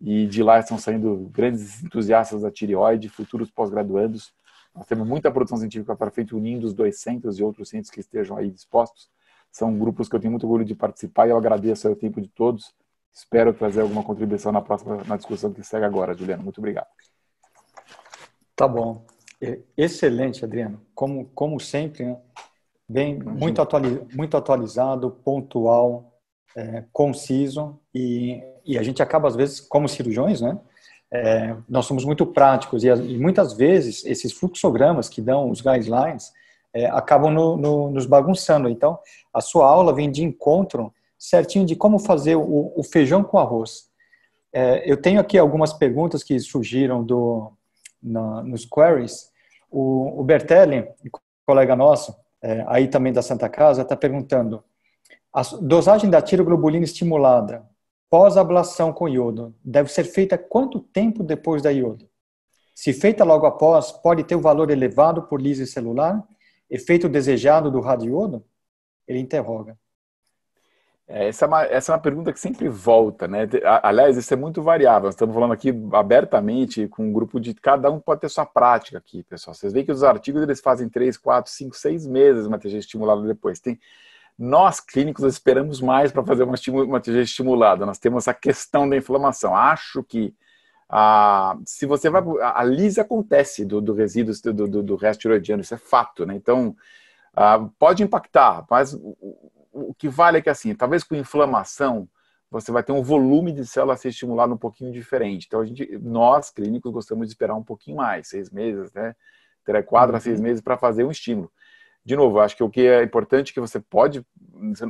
E de lá estão saindo grandes entusiastas da tireoide, futuros pós-graduandos. Nós temos muita produção científica para feito unindo os dois centros e outros centros que estejam aí dispostos. São grupos que eu tenho muito orgulho de participar e eu agradeço o tempo de todos. Espero trazer alguma contribuição na próxima na discussão que segue agora, Juliana. Muito obrigado. Tá bom. Excelente, Adriano. Como, como sempre, né? bem muito, atualizado, muito atualizado, pontual, é, conciso e, e a gente acaba às vezes, como cirurgiões, né? É, nós somos muito práticos e, e, muitas vezes esses fluxogramas que dão os guidelines é, acabam no, no, nos bagunçando. Então, a sua aula vem de encontro certinho de como fazer o, o feijão com arroz. É, eu tenho aqui algumas perguntas que surgiram do, na, nos queries o, o Bertelli, colega nosso, é, aí também da Santa Casa, está perguntando: a dosagem da tiroglobulina estimulada pós-ablação com iodo deve ser feita quanto tempo depois da iodo? Se feita logo após, pode ter o um valor elevado por lise celular, efeito desejado do radiodo? Ele interroga. É, essa é, uma, essa é uma pergunta que sempre volta, né? Aliás, isso é muito variável. Nós estamos falando aqui abertamente com um grupo de. Cada um pode ter sua prática aqui, pessoal. Vocês veem que os artigos eles fazem três, quatro, cinco, seis meses uma TG estimulada depois. Tem, nós, clínicos, esperamos mais para fazer uma, uma TG estimulada. Nós temos a questão da inflamação. Acho que a, se você vai. A, a lise acontece do, do resíduo do, do, do resto tiroidiano, isso é fato, né? Então, a, ah, pode impactar, mas o que vale é que, assim, talvez com inflamação, você vai ter um volume de célula a ser estimulado um pouquinho diferente. Então, a gente, nós, clínicos, gostamos de esperar um pouquinho mais, seis meses, né? Terá quatro uhum. a seis uhum. meses para fazer um estímulo. De novo, acho que o que é importante é que você pode,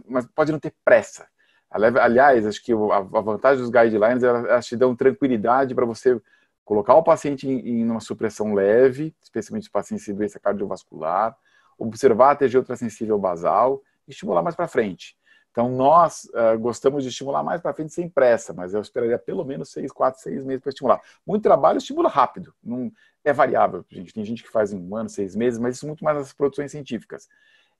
mas pode não ter pressa. Aliás, acho que a vantagem dos guidelines é elas te dão tranquilidade para você colocar o paciente em uma supressão leve, especialmente os pacientes de doença cardiovascular, observar a TG ultrassensível basal, estimular mais para frente. Então, nós uh, gostamos de estimular mais para frente sem pressa, mas eu esperaria pelo menos seis, quatro, seis meses para estimular. Muito trabalho estimula rápido, não é variável, gente. Tem gente que faz em um ano, seis meses, mas isso é muito mais nas produções científicas.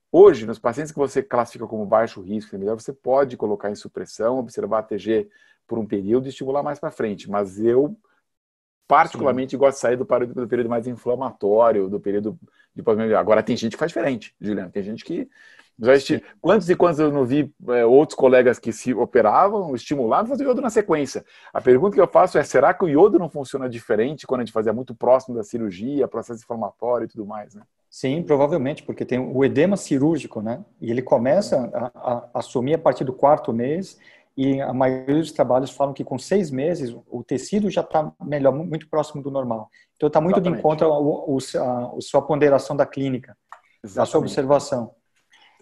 Hoje, nos pacientes que você classifica como baixo risco, é melhor, você pode colocar em supressão, observar a TG por um período e estimular mais para frente, mas eu particularmente Sim. gosto de sair do período, do período mais inflamatório, do período de pós Agora, tem gente que faz diferente, Juliano. Tem gente que já esti... Quantos e quantos eu não vi é, outros colegas que se operavam, estimulavam, faziam iodo na sequência. A pergunta que eu faço é: será que o iodo não funciona diferente quando a gente fazia muito próximo da cirurgia, processo inflamatório e tudo mais, né? Sim, provavelmente, porque tem o edema cirúrgico, né? E ele começa a, a, assumir a partir do quarto mês, e a maioria dos trabalhos falam que com seis meses o tecido já está melhor, muito próximo do normal. Então está muito Exatamente. de encontro a, a, a sua ponderação da clínica, Exatamente. da sua observação.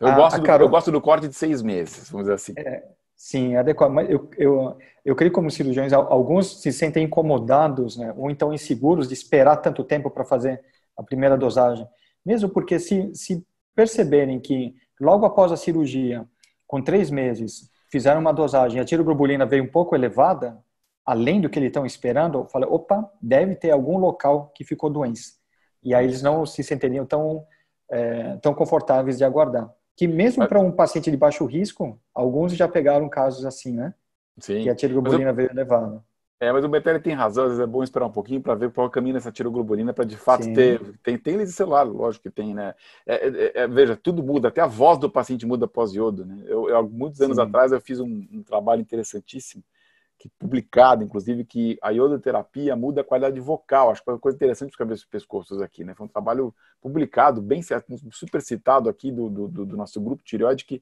Eu, a, ah, gosto, a do, Carol... eu gosto do corte de seis meses, vamos dizer assim. É, sim, adequado. Mas eu, eu, eu creio que como cirurgiões, alguns se sentem incomodados, né? ou então inseguros de esperar tanto tempo para fazer a primeira dosagem. Mesmo porque se, se perceberem que logo após a cirurgia, com três meses, fizeram uma dosagem, a tiroglobulina veio um pouco elevada, além do que eles estão esperando, fala, opa, deve ter algum local que ficou doença. E aí eles não se sentiriam tão, é, tão confortáveis de aguardar. Que mesmo ah. para um paciente de baixo risco, alguns já pegaram casos assim, né? Sim. Que a tiroglobulina eu... veio elevada. É, mas o Betelli tem razão, às vezes é bom esperar um pouquinho para ver qual caminho essa tiroglobulina para de fato Sim. ter. Tem, tem lise celular, lógico que tem, né? É, é, é, é veja, tudo muda, até a voz do paciente muda pós-iodo, né? Eu, eu, muitos anos Sim. atrás eu fiz um, um trabalho interessantíssimo que publicado, inclusive, que a iodoterapia muda a qualidade vocal. Acho que é uma coisa interessante os cabeças e pescoços aqui, né? Foi um trabalho publicado, bem super citado aqui do, do, do nosso grupo tireoide, que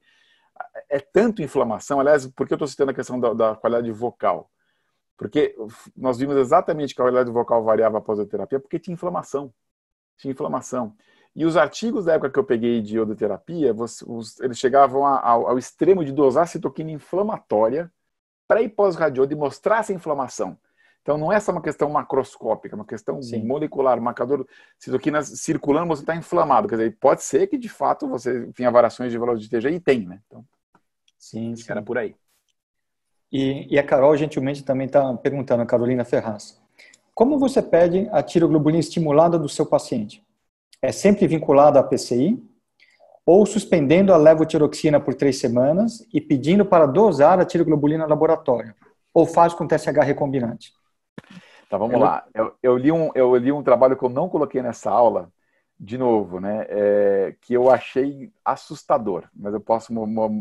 é tanto inflamação. Aliás, por que eu estou citando a questão da, da, qualidade vocal? Porque nós vimos exatamente que a qualidade vocal variava após a terapia, porque tinha inflamação. Tinha inflamação. E os artigos da época que eu peguei de iodoterapia, eles chegavam ao extremo de dosar citoquina inflamatória pré e pós radio de mostrar essa inflamação. Então não é só uma questão macroscópica, é uma questão Sim. molecular, marcador aqui circulando, você está inflamado. Quer dizer, pode ser que de fato você tenha variações de valor de TG e tem, né? Então, sim, sim. era por aí. E, e a Carol gentilmente também está perguntando, a Carolina Ferraz. Como você pede a tiroglobulina estimulada do seu paciente? É sempre vinculada à PCI? ou suspendendo a levotiroxina por três semanas e pedindo para dosar a tiroglobulina no laboratório, ou faz com TSH recombinante. Tá, vamos lá. Eu, eu, li um, eu li um trabalho que eu não coloquei nessa aula, de novo, né, é, que eu achei assustador, mas eu posso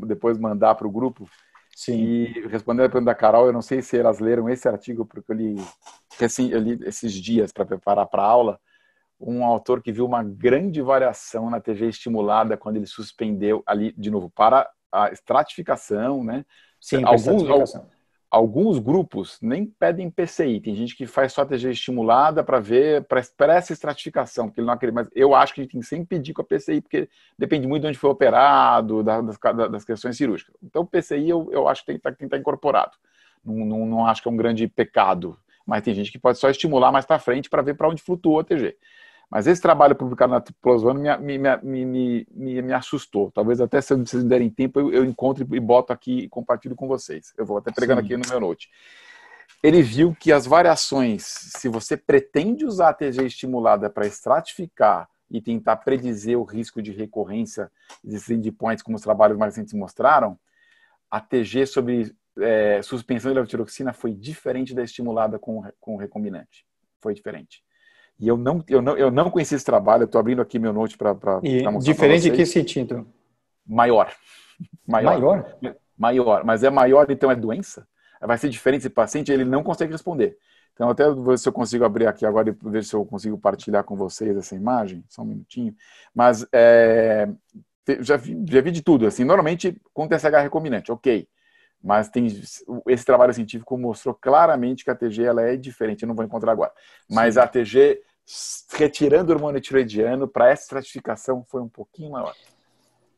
depois mandar para o grupo. Sim. E respondendo a pergunta da Carol, eu não sei se elas leram esse artigo, porque eu li, assim, eu li esses dias para preparar para a aula, um autor que viu uma grande variação na TV estimulada quando ele suspendeu ali, de novo, para a estratificação, né? Sim, alguns, alguns grupos nem pedem PCI, tem gente que faz só TG estimulada para ver, para essa estratificação, porque ele não acredita, mas eu acho que a gente tem que sempre pedir com a PCI, porque depende muito de onde foi operado, das, das questões cirúrgicas. Então, PCI eu, eu acho que tem que tá, estar tá incorporado. Não, não, não acho que é um grande pecado, mas tem gente que pode só estimular mais para frente para ver para onde flutuou a TG. Mas esse trabalho publicado na Triplosuano me, me, me, me, me, assustou. Talvez até se vocês me derem tempo, eu, eu e boto aqui e compartilho com vocês. Eu vou até pregando Sim. aqui no meu note. Ele viu que as variações, se você pretende usar a TG estimulada para estratificar e tentar predizer o risco de recorrência desses endpoints, como os trabalhos mais recentes mostraram, a TG sobre é, suspensão de levotiroxina foi diferente da estimulada com, com o recombinante. Foi diferente. E eu não, eu não, eu não conheci esse trabalho, eu estou abrindo aqui meu note para mostrar. Diferente de que esse título? Maior. Maior. Maior? Maior. Mas é maior, então é doença? Vai ser diferente esse paciente, ele não consegue responder. Então, até ver se eu consigo abrir aqui agora e ver se eu consigo partilhar com vocês essa imagem, só um minutinho. Mas é, já, vi, já vi de tudo, assim, normalmente com TSH recombinante, ok. Mas tem, esse trabalho científico mostrou claramente que a TG ela é diferente, eu não vou encontrar agora. Mas Sim. a TG retirando o hormônio tireoidiano para essa estratificação foi um pouquinho maior.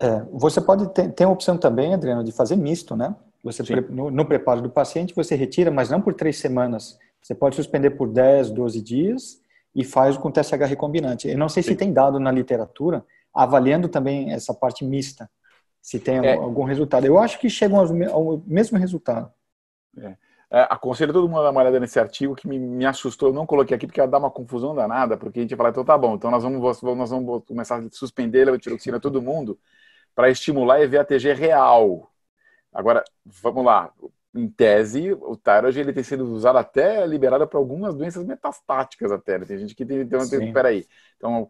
É, você pode ter, tem a opção também, Adriano, de fazer misto, né? Você pre, no, no, preparo do paciente você retira, mas não por três semanas. Você pode suspender por 10, 12 dias e faz com TSH recombinante. Eu não sei Sim. se tem dado na literatura avaliando também essa parte mista, se tem é. algum resultado. Eu acho que chegam ao, mesmo resultado. É. É, aconselho todo mundo a dar uma olhada nesse artigo que me, me assustou. Eu não coloquei aqui porque ia dar uma confusão danada, porque a gente ia falar, então tá bom, então nós vamos, nós vamos começar a suspender a tiroxina todo mundo para estimular a EVATG real. Agora, vamos lá. Em tese, o Tyrage ele tem sido usado até liberado para algumas doenças metastáticas até. Né? Tem gente que tem, tem uma... Peraí. Então,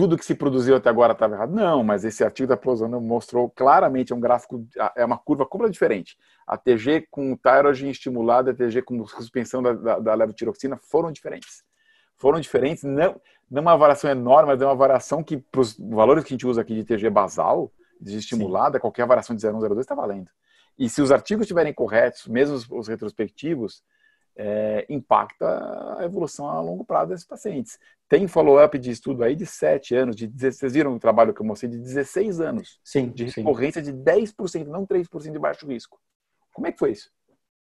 tudo que se produziu até agora estava errado. Não, mas esse artigo da Plosano mostrou claramente, é um gráfico, é uma curva completamente diferente. A TG com tirogen estimulada, a TG com suspensão da, da, da levotiroxina foram diferentes. Foram diferentes, não, não uma variação enorme, mas é uma variação que, para os valores que a gente usa aqui de TG basal, desestimulada, qualquer variação de 0,102 está valendo. E se os artigos estiverem corretos, mesmo os retrospectivos, é, impacta a evolução a longo prazo desses pacientes. Tem follow-up de estudo aí de 7 anos, de 16, vocês viram o trabalho que eu mostrei, de 16 anos. Sim. De recorrência de 10%, não 3% de baixo risco. Como é que foi isso?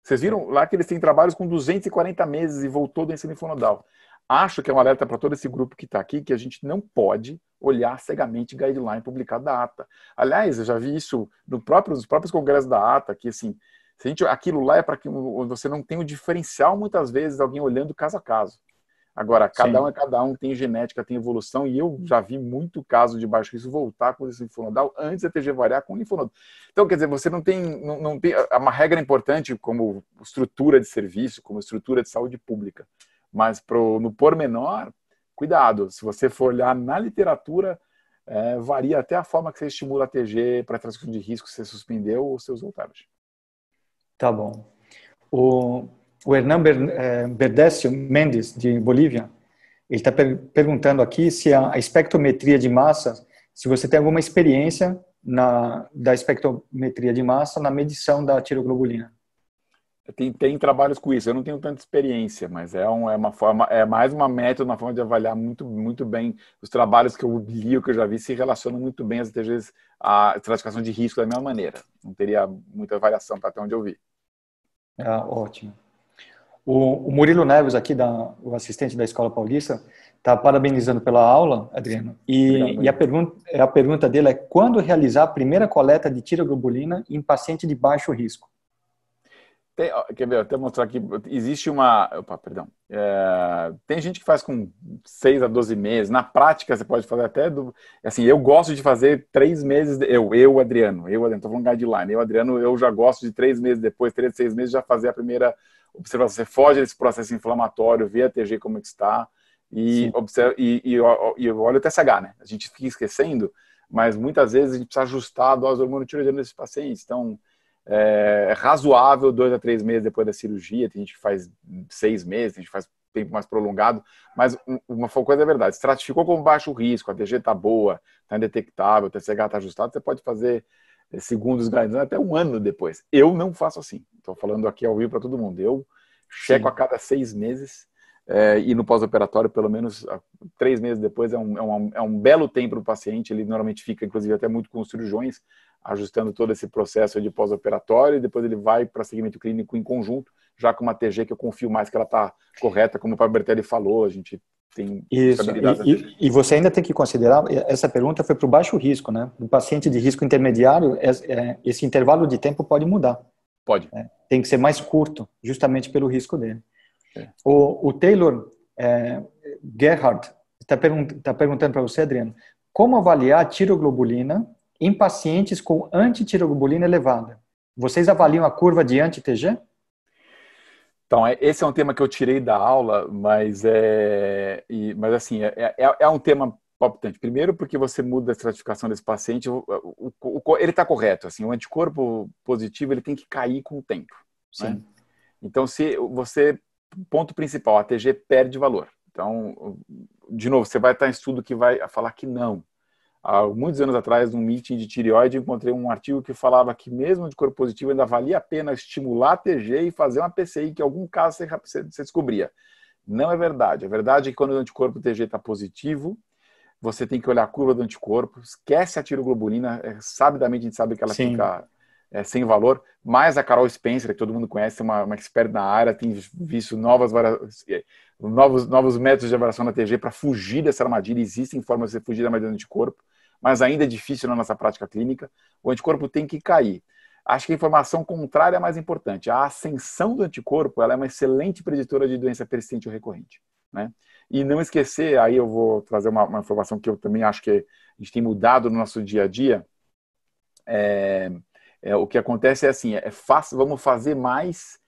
Vocês viram lá que eles têm trabalhos com 240 meses e voltou doença linfonodal. Acho que é um alerta para todo esse grupo que está aqui que a gente não pode olhar cegamente guideline publicada da ATA. Aliás, eu já vi isso no próprio, nos próprios congressos da ATA, que assim, se a gente, aquilo lá é para que você não tenha o diferencial, muitas vezes, alguém olhando caso a caso. Agora, cada Sim. um é cada um, tem genética, tem evolução, e eu já vi muito caso de baixo risco voltar com esse linfonodal antes da TG variar com o linfonodal. Então, quer dizer, você não tem, não, não tem. É uma regra importante como estrutura de serviço, como estrutura de saúde pública. Mas pro, no pormenor, cuidado. Se você for olhar na literatura, é, varia até a forma que você estimula a TG para transcrição de risco, se você suspendeu ou se usou tarde. Tá bom. O, o Hernan eh, Berdécio Mendes, de Bolívia, ele está per perguntando aqui se a, a espectrometria de massa, se você tem alguma experiência na, da espectrometria de massa na medição da tiroglobulina. Tem, tem trabalhos com isso. Eu não tenho tanta experiência, mas é, um, é uma forma, é mais uma método, uma forma de avaliar muito, muito bem os trabalhos que eu li, que eu já vi, se relacionam muito bem às vezes à estratificação de risco da mesma maneira. Não teria muita variação para até onde eu vi. Ah, ótimo. O, o Murilo Neves, aqui, da, o assistente da Escola Paulista, está parabenizando pela aula, Adriano. E, e a, pergunta, a pergunta dele é: quando realizar a primeira coleta de tiroglobulina em paciente de baixo risco? Tem, quer ver, até mostrar aqui, existe uma. Opa, perdão. É, tem gente que faz com 6 a 12 meses. Na prática, você pode fazer até. Do, assim, eu gosto de fazer 3 meses. eu, eu, Adriano, eu, Adriano, estou falando guideline. Eu, Adriano, eu já gosto de 3 meses depois, 3, 6 meses, já fazer a primeira observação. Você foge desse processo inflamatório, vê a TG como é que está e, observa, e, e, e olha o TSH, né? A gente fica esquecendo, mas muitas vezes a gente precisa ajustar a dose do hormônio tiroidiano nesses pacientes. Então é, razoável dois a três meses depois da cirurgia. Tem gente que faz seis meses, tem gente que faz tempo mais prolongado. Mas uma coisa é verdade: estratificou com baixo risco, a DG está boa, está indetectável, o TCH está ajustado, você pode fazer, eh, segundos os até um ano depois. Eu não faço assim. Estou falando aqui ao vivo para todo mundo. Eu checo Sim. a cada seis meses. É, e no pós-operatório, pelo menos ah, três meses depois, é um, é um, é um belo tempo para o paciente. Ele normalmente fica, inclusive, até muito com os cirurgiões, ajustando todo esse processo de pós-operatório e depois ele vai para segmento clínico em conjunto, já com uma TG que eu confio mais que ela está correta, como o Pablo Bertelli falou, a gente tem Isso, e, e, você ainda tem que considerar, essa pergunta foi para o baixo risco, né? O paciente de risco intermediário, é, é, esse intervalo de tempo pode mudar. Pode. É, tem que ser mais curto, justamente pelo risco dele. É. O, o, Taylor é, Gerhard está pergunt, tá perguntando para você, Adriano, como avaliar a tiroglobulina em pacientes com antitiroglobulina elevada. Vocês avaliam a curva de anti-TG? Então, é, esse é um tema que eu tirei da aula, mas é, e, mas assim, é, é, é, é um tema palpitante. Primeiro, porque você muda a estratificação desse paciente, o, o, o, ele está correto, assim, o anticorpo positivo ele tem que cair com o tempo. Né? Sim. Né? Então, se você, ponto principal, a TG perde valor. Então, de novo, você vai estar em estudo que vai falar que não, há muitos anos atrás, num meeting de tireoide, encontrei um artigo que falava que mesmo de coro positivo ainda valia a pena estimular a TG e fazer uma PCI, que em algum caso você, descobria. Não é verdade. A verdade é que quando o anticorpo TG está positivo, você tem que olhar a curva do anticorpo, esquece a tiroglobulina, é, sabidamente a gente sabe que ela Sim. fica é, sem valor, mas a Carol Spencer, que todo mundo conhece, uma, uma expert na área, tem visto novas é, novos, novos métodos de avaliação na TG para fugir dessa armadilha, existem formas de fugir da armadilha do anticorpo mas ainda é difícil na nossa prática clínica, o anticorpo tem que cair. Acho que a informação contrária é mais importante. A ascensão do anticorpo ela é uma excelente preditora de doença persistente ou recorrente. Né? E não esquecer, aí eu vou trazer uma, uma, informação que eu também acho que a gente tem mudado no nosso dia a dia. É, é, o que acontece é assim, é fácil, vamos fazer mais,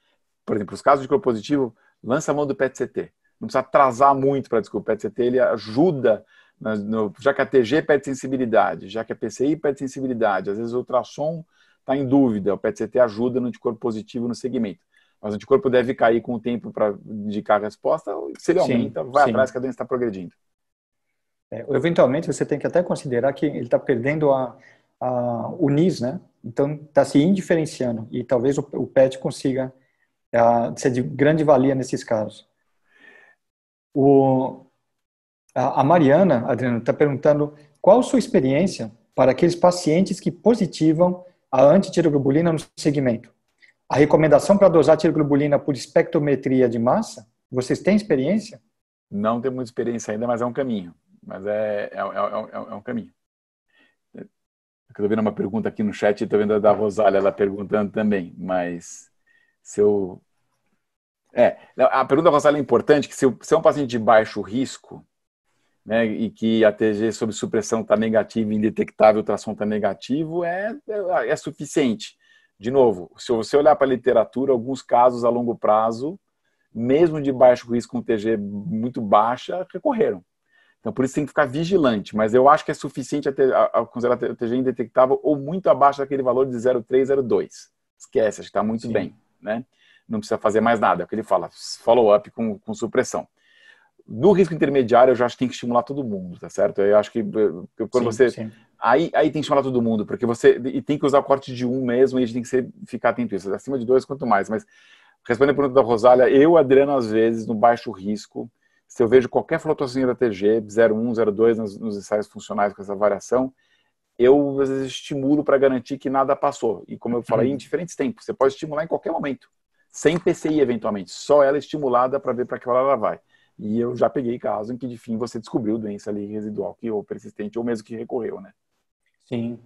por exemplo, os casos de corpo positivo, lança a mão do PET-CT. Não precisa atrasar muito para descobrir o PET-CT, ele ajuda né, no, já que a TG perde sensibilidade, já que a PCI perde sensibilidade, às vezes o ultrassom está em dúvida, o PET-CT ajuda no anticorpo positivo no segmento. Mas o anticorpo deve cair com o tempo para indicar a resposta, se ele sim, aumenta, vai sim. atrás que a doença está progredindo. É, eventualmente, você tem que até considerar que ele está perdendo a, a, o NIS, né? Então, está se indiferenciando e talvez o, o PET consiga a, ah, ser de grande valia nesses casos. O, a Mariana, Adriana, está perguntando qual sua experiência para aqueles pacientes que positivam a antitiroglobulina no segmento. A recomendação para dosar tiroglobulina por espectrometria de massa, vocês têm experiência? Não tenho muita experiência ainda, mas é um caminho. Mas é, é, é, é um caminho. Estou vendo uma pergunta aqui no chat, estou vendo a da Rosália, ela perguntando também, mas se eu... É, a pergunta da Rosália é importante, que se, se é um paciente de baixo risco, né, e que a TG sob supressão está negativa, indetectável, tração está negativo, é, é, é, suficiente. De novo, se você olhar para a literatura, alguns casos a longo prazo, mesmo de baixo risco com TG muito baixa, recorreram. Então, por isso tem que ficar vigilante, mas eu acho que é suficiente a, a, a considerar a TG indetectável ou muito abaixo daquele valor de 0,2. Esquece, acho que está muito Sim. bem. Né? Não precisa fazer mais nada, é o que ele fala, follow-up com, com supressão no risco intermediário, eu já acho que tem que estimular todo mundo, tá certo? Eu acho eh, que quando sim, você. Sim. Aí, aí tem que estimular todo mundo, porque você. E tem que usar o corte de um mesmo, e a gente tem que ser, ficar atento a isso. Acima de dois, quanto mais. Mas, respondendo a pergunta da Rosália, eu, Adriano, às vezes, no baixo risco, se eu vejo qualquer flutuação da TG, 01, 02, nos, nos ensaios funcionais com essa variação, eu, às vezes, estimulo para garantir que nada passou. E, como eu falei, uhum. em diferentes tempos. Você pode estimular em qualquer momento, sem PCI, eventualmente. Só ela estimulada para ver para que ela vai. E eu já peguei caso em que, de fim, você descobriu doença ali residual, que ou persistente, ou mesmo que recorreu, né? Sim.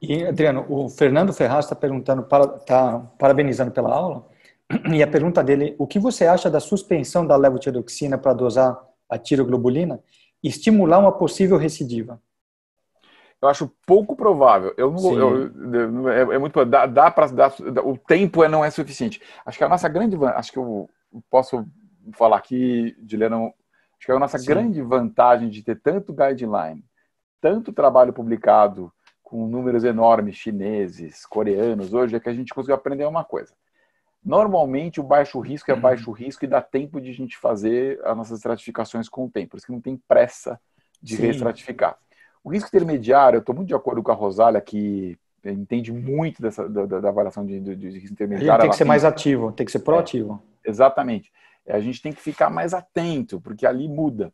E, Adriano, o Fernando Ferraz está perguntando, está parabenizando pela aula, e a pergunta dele, o que você acha da suspensão da levotiroxina para dosar a tiroglobulina e estimular uma possível recidiva? Eu acho pouco provável. Eu não, eu, é, é, muito dá, dá para o tempo é não é suficiente. Acho que a nossa grande acho que eu posso falar aqui, Juliana, acho que é a nossa Sim. grande vantagem de ter tanto guideline, tanto trabalho publicado com números enormes chineses, coreanos, hoje é que a gente conseguiu aprender uma coisa. Normalmente o baixo risco é baixo uhum. risco e dá tempo de a gente fazer as nossas estratificações com o tempo, por isso que não tem pressa de reestratificar. O risco intermediário, eu estou muito de acordo com a Rosália, que entende muito dessa, da, da avaliação de, de, de risco intermediário. Ele tem que ser tem... mais ativo, tem que ser proativo. É, exatamente a gente tem que ficar mais atento, porque ali muda.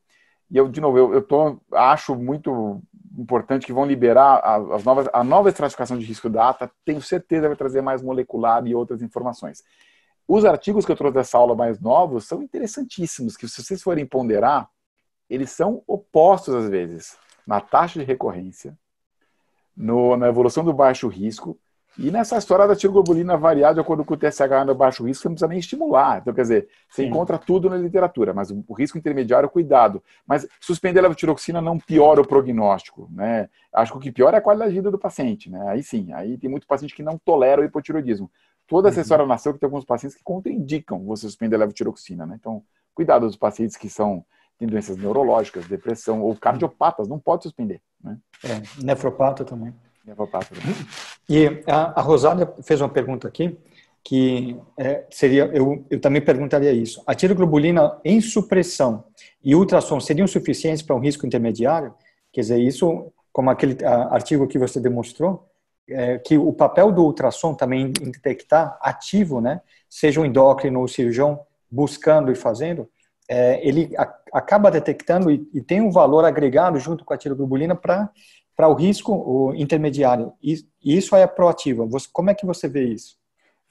E eu, de novo, eu, eu tô, acho muito importante que vão liberar a, as novas, a nova estratificação de risco da ATA, tenho certeza vai trazer mais molecular e outras informações. Os artigos que eu trouxe dessa aula mais novos são interessantíssimos, que se vocês forem ponderar, eles são opostos às vezes, na taxa de recorrência, no, na evolução do baixo risco e nessa história da tiroglobolina variada, de acordo com o TSH no baixo risco, não precisa nem estimular. Então, quer dizer, você Sim. encontra tudo na literatura, mas o risco intermediário, cuidado. Mas suspender a levotiroxina não piora o prognóstico, né? Acho que o que piora é a qualidade de vida do paciente, né? Aí sim, aí tem muito paciente que não tolera o hipotiroidismo. Toda essa uhum. história nasceu que tem alguns pacientes que contraindicam você suspender a levotiroxina, né? Então, cuidado dos pacientes que são têm doenças neurológicas, depressão ou cardiopatas, não pode suspender, né? É, nefropata também. Né? E a, a Rosália fez uma pergunta aqui que é, seria, eu, eu também perguntaria isso. A tiroglobulina em supressão e ultrassom seriam suficientes para um risco intermediário? Quer dizer, isso, como aquele a, artigo que você demonstrou, é, que o papel do ultrassom também em detectar ativo, né, seja o um endócrino ou cirurgião buscando e fazendo, é, ele a, acaba detectando e, e, tem um valor agregado junto com a tiroglobulina para para o risco o intermediário. Isso é proativa. Como é que você vê isso?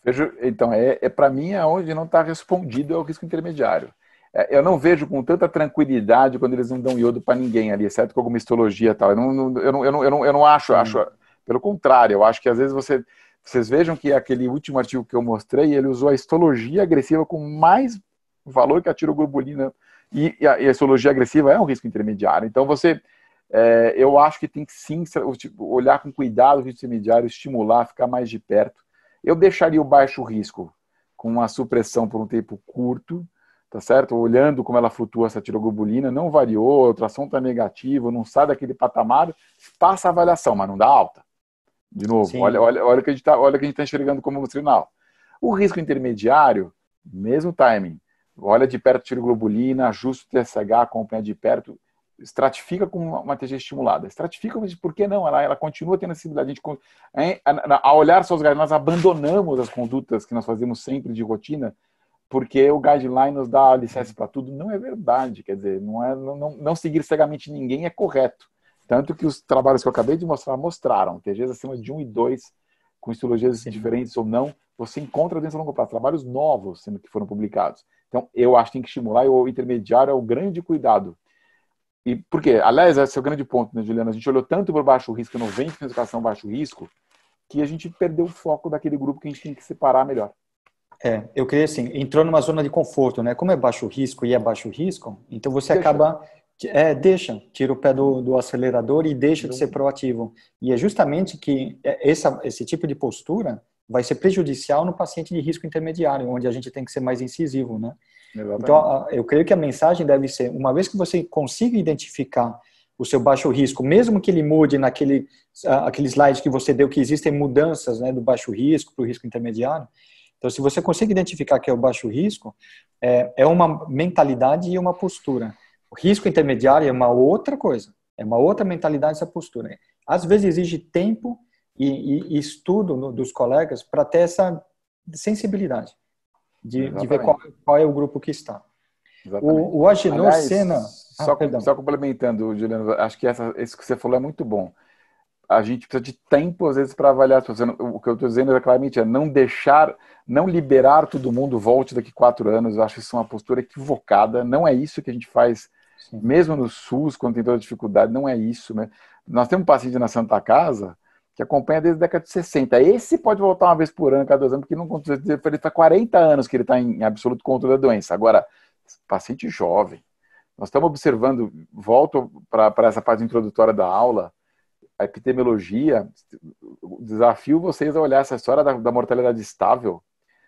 Vejo, então, é, é para mim é onde não está respondido é o risco intermediário. É, eu não vejo com tanta tranquilidade quando eles não dão iodo para ninguém ali, exceto Com alguma histologia e tal. Eu não, não, eu não, eu não, eu não, eu não acho, acho. Pelo contrário, eu acho que às vezes você. Vocês vejam que aquele último artigo que eu mostrei, ele usou a histologia agressiva com mais valor que a tiroglobulina. E a, e a histologia agressiva é um risco intermediário. Então você é, eu acho que tem que sim tipo, olhar com cuidado o risco intermediário, estimular, ficar mais de perto. Eu deixaria o baixo risco com uma supressão por um tempo curto, tá certo? Olhando como ela flutua essa tiroglobulina, não variou, a ultrassom está negativa, não sai daquele patamar, passa a avaliação, mas não dá alta. De novo, olha, olha, olha o que a gente está tá enxergando como sinal. O risco intermediário, mesmo timing. Olha de perto a tiroglobulina, ajusta o TSH, acompanha de perto estratifica com uma, TG estimulada. Estratifica, mas por que não? Ela, ela continua tendo acessibilidade. A, gente, a, a olhar só os guidelines, nós abandonamos as condutas que nós fazemos sempre de rotina, porque o guideline nos dá licença para tudo. Não é verdade, quer dizer, não, é, não, não, não seguir cegamente ninguém é correto. Tanto que os trabalhos que eu acabei de mostrar mostraram TGs acima de 1 e 2, com histologias Sim. diferentes ou não, você encontra dentro do longo prazo trabalhos novos sendo que foram publicados. Então, eu acho que tem que estimular e o intermediário é o grande cuidado. E por quê? Aliás, esse é o grande ponto, né, Juliana? A gente olhou tanto para baixo risco, 90% de educação baixo risco, que a gente perdeu o foco daquele grupo que a gente tem que separar melhor. É, eu queria assim, entrou numa zona de conforto, né? Como é baixo risco e é baixo risco, então você deixa. acaba é, deixa, tira o pé do, do acelerador e deixa de ser proativo. E é justamente que é, essa, esse tipo de postura vai ser prejudicial no paciente de risco intermediário, onde a gente tem que ser mais incisivo, né? Então, ah, eu creio que a mensagem deve ser: uma vez que você consiga identificar o seu baixo risco, mesmo que ele mude naquele ah, aquele slide que você deu, que existem mudanças né, do baixo risco para o risco intermediário. Então, se você consegue identificar que é o baixo risco, é, é uma mentalidade e uma postura. O risco intermediário é uma outra coisa, é uma outra mentalidade essa postura. Às vezes exige tempo e, e, e estudo no, dos colegas para ter essa sensibilidade de, de ver qual, qual, é o grupo que está. O, o Agenor Aliás, Senna... só, ah, só complementando, Juliano, acho que essa, isso que você falou é muito bom. A gente precisa de tempo, às vezes, para avaliar. O que eu estou dizendo é claramente é não deixar, não liberar todo mundo volte daqui quatro anos. Eu acho isso é uma postura equivocada. Não é isso que a gente faz, Sim. mesmo no SUS, quando tem toda dificuldade. Não é isso. Né? Nós temos um paciente na Santa Casa, que acompanha desde a década de 60. Esse pode voltar uma vez por ano, cada dois anos, porque não ele faz tá 40 anos que ele está em absoluto controle da doença. Agora, paciente jovem, nós estamos observando, volto para essa parte introdutória da aula, a epidemiologia, desafio vocês a olhar essa história da, da mortalidade estável.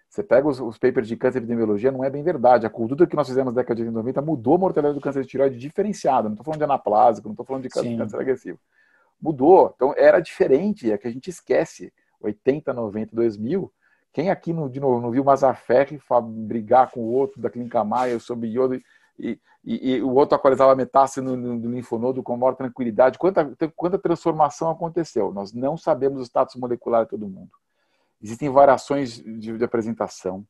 Você pega os, os, papers de câncer e epidemiologia, não é bem verdade. A cultura que nós fizemos na década de 90 mudou a mortalidade do câncer de tireoide diferenciada. Não estou falando de anaplásico, não estou falando de câncer, câncer agressivo mudou. Então era diferente, é que a gente esquece. 80, 90, 2000. Quem aqui, não de novo, não viu Mazaferri brigar com o outro da Clínica Maia sobre iodo e, e, e, o outro atualizava a metástase no, no, no linfonodo com maior tranquilidade? Quanta, quanta transformação aconteceu? Nós não sabemos o status molecular de todo mundo. Existem variações de, de apresentação.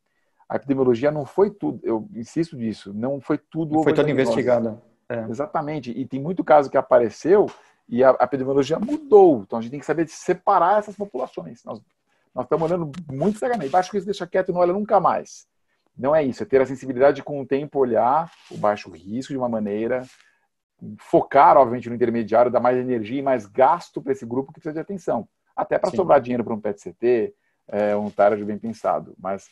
A epidemiologia não foi tudo, eu insisto nisso, não foi tudo. Não foi toda investigada. É. Exatamente. E tem muito caso que apareceu e a, a epidemiologia mudou, então a gente tem que saber separar essas populações. Nós, nós estamos olhando muito cegamente. Baixo risco deixa quieto e não olha nunca mais. Não é isso, é ter a sensibilidade de, com o tempo olhar o baixo risco de uma maneira, focar, obviamente, no intermediário, dar mais energia e mais gasto para esse grupo que precisa de atenção. Até para sobrar dinheiro para um PET-CT, é, um TARAD bem pensado. Mas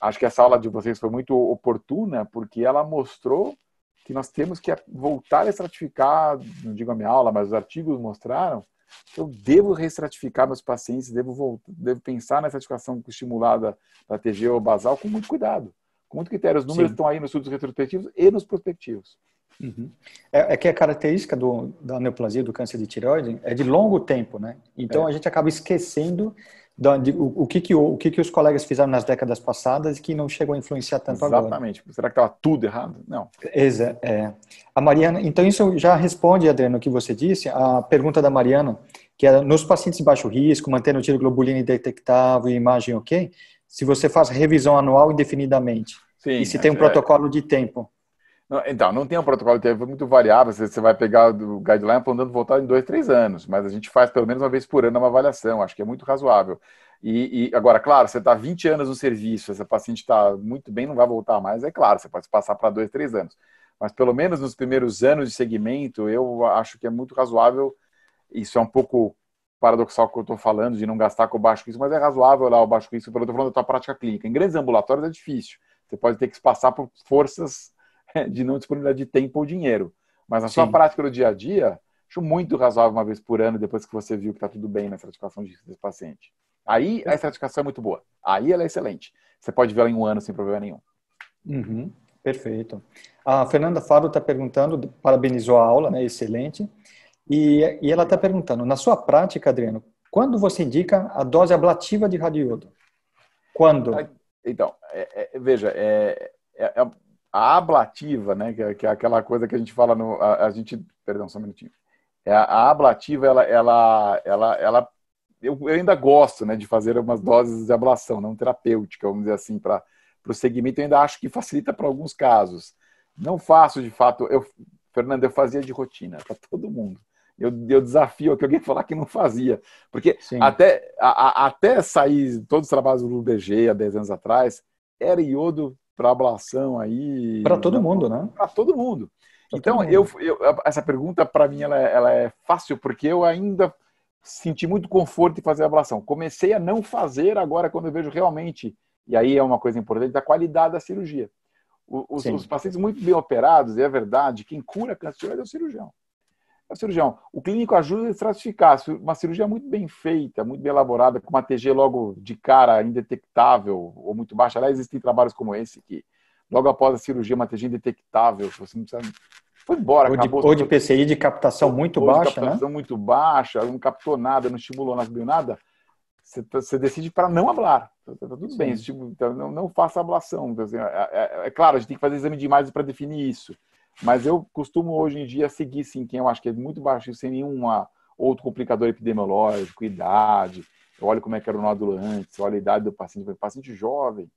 acho que essa aula de vocês foi muito oportuna, porque ela mostrou que nós temos que voltar a estratificar, não digo a minha aula, mas os artigos mostraram, que eu devo reestratificar meus pacientes, devo, voltar, devo pensar na estratificação estimulada da TG ou basal com muito cuidado, com muito critério. Os números Sim. estão aí nos estudos retrospectivos e nos prospectivos. Uhum. É, é, que a característica do, da neoplasia do câncer de tireoide é de longo tempo, né? Então é. a gente acaba esquecendo de, o, o, que que, o, o, que, que os colegas fizeram nas décadas passadas e que não chegou a influenciar tanto Exatamente. agora. Exatamente. Será que estava tudo errado? Não. Exa é. A Mariana, então isso já responde, Adriano, o que você disse, a pergunta da Mariana, que era nos pacientes de baixo risco, mantendo o tiro globulina indetectável e imagem ok, se você faz revisão anual indefinidamente Sim, e se tem um é, protocolo de tempo então, não tem um protocolo, então, é muito variável. Você, vai pegar o guideline plantando voltar em dois, três anos, mas a gente faz pelo menos uma vez por ano uma avaliação, acho que é muito razoável. E, e agora, claro, você está 20 anos no serviço, essa paciente está muito bem, não vai voltar mais, é claro, você pode passar para dois, três anos. Mas pelo menos nos primeiros anos de segmento, eu acho que é muito razoável. Isso é um pouco paradoxal que eu estou falando, de não gastar com o baixo risco, mas é razoável lá o baixo risco, pelo eu estou falando da tua prática clínica. Em grandes ambulatórios é difícil. Você pode ter que se passar por forças (laughs) de não disponibilidade de tempo ou dinheiro. Mas na Sim. sua prática do dia a dia, acho muito razoável uma vez por ano, depois que você viu que está tudo bem na certificação de risco desse paciente. Aí a certificação é. é muito boa. Aí ela é excelente. Você pode ver ela em um ano sem problema nenhum. Uhum, perfeito. A Fernanda Fábio está perguntando, parabenizou a aula, né? Excelente. E, e ela está perguntando, na sua prática, Adriano, quando você indica a dose ablativa de radiodo? Quando? Então, é, é, veja, é, é, é a ablativa, né, que é, que é, aquela coisa que a gente fala no, a, a gente, perdão, só um minutinho, é, a ablativa, ela, ela, ela, ela eu, eu, ainda gosto, né, de fazer umas doses de ablação, não terapêutica, vamos dizer assim, para o segmento, eu ainda acho que facilita para alguns casos. Não faço, de fato, eu, Fernando, eu fazia de rotina para todo mundo. Eu, eu desafio que alguém falar que não fazia. Porque até, a, a, até sair todos os trabalhos do UBG há 10 anos atrás, era iodo para ablação aí. Para todo, né? né? todo mundo, né? Para então, todo mundo. então, Eu, eu, essa pergunta, para mim, ela, é, ela é fácil, porque eu ainda senti muito conforto em fazer ablação. Comecei a não fazer agora quando eu vejo realmente, e aí é uma coisa importante, da qualidade da cirurgia. Os, os pacientes muito bem operados, e é verdade, quem cura câncer de é o cirurgião é o cirurgião. O clínico ajuda a estratificar. Uma cirurgia muito bem feita, muito bem elaborada, com uma TG logo de cara indetectável ou muito baixa. Aliás, existem trabalhos como esse que, logo após a cirurgia, uma TG indetectável, você não precisa. Foi embora, ou acabou. ou de PCI de captação muito ou baixa. De né? captação né? muito baixa, não captou nada, não estimulou, não viu nada. Você, tá, você decide para não ablar. Está tá, tá tudo Sim. bem, tipo, então não, não faça ablação. É, é, é, é claro, a gente tem que fazer exame de imagem para definir isso. Mas eu costumo hoje em dia seguir sim quem eu acho que é muito baixinho, sem nenhum ah, outro complicador epidemiológico, idade. Eu olho como é que era o nódulo antes, olho a idade do paciente. Paciente jovem,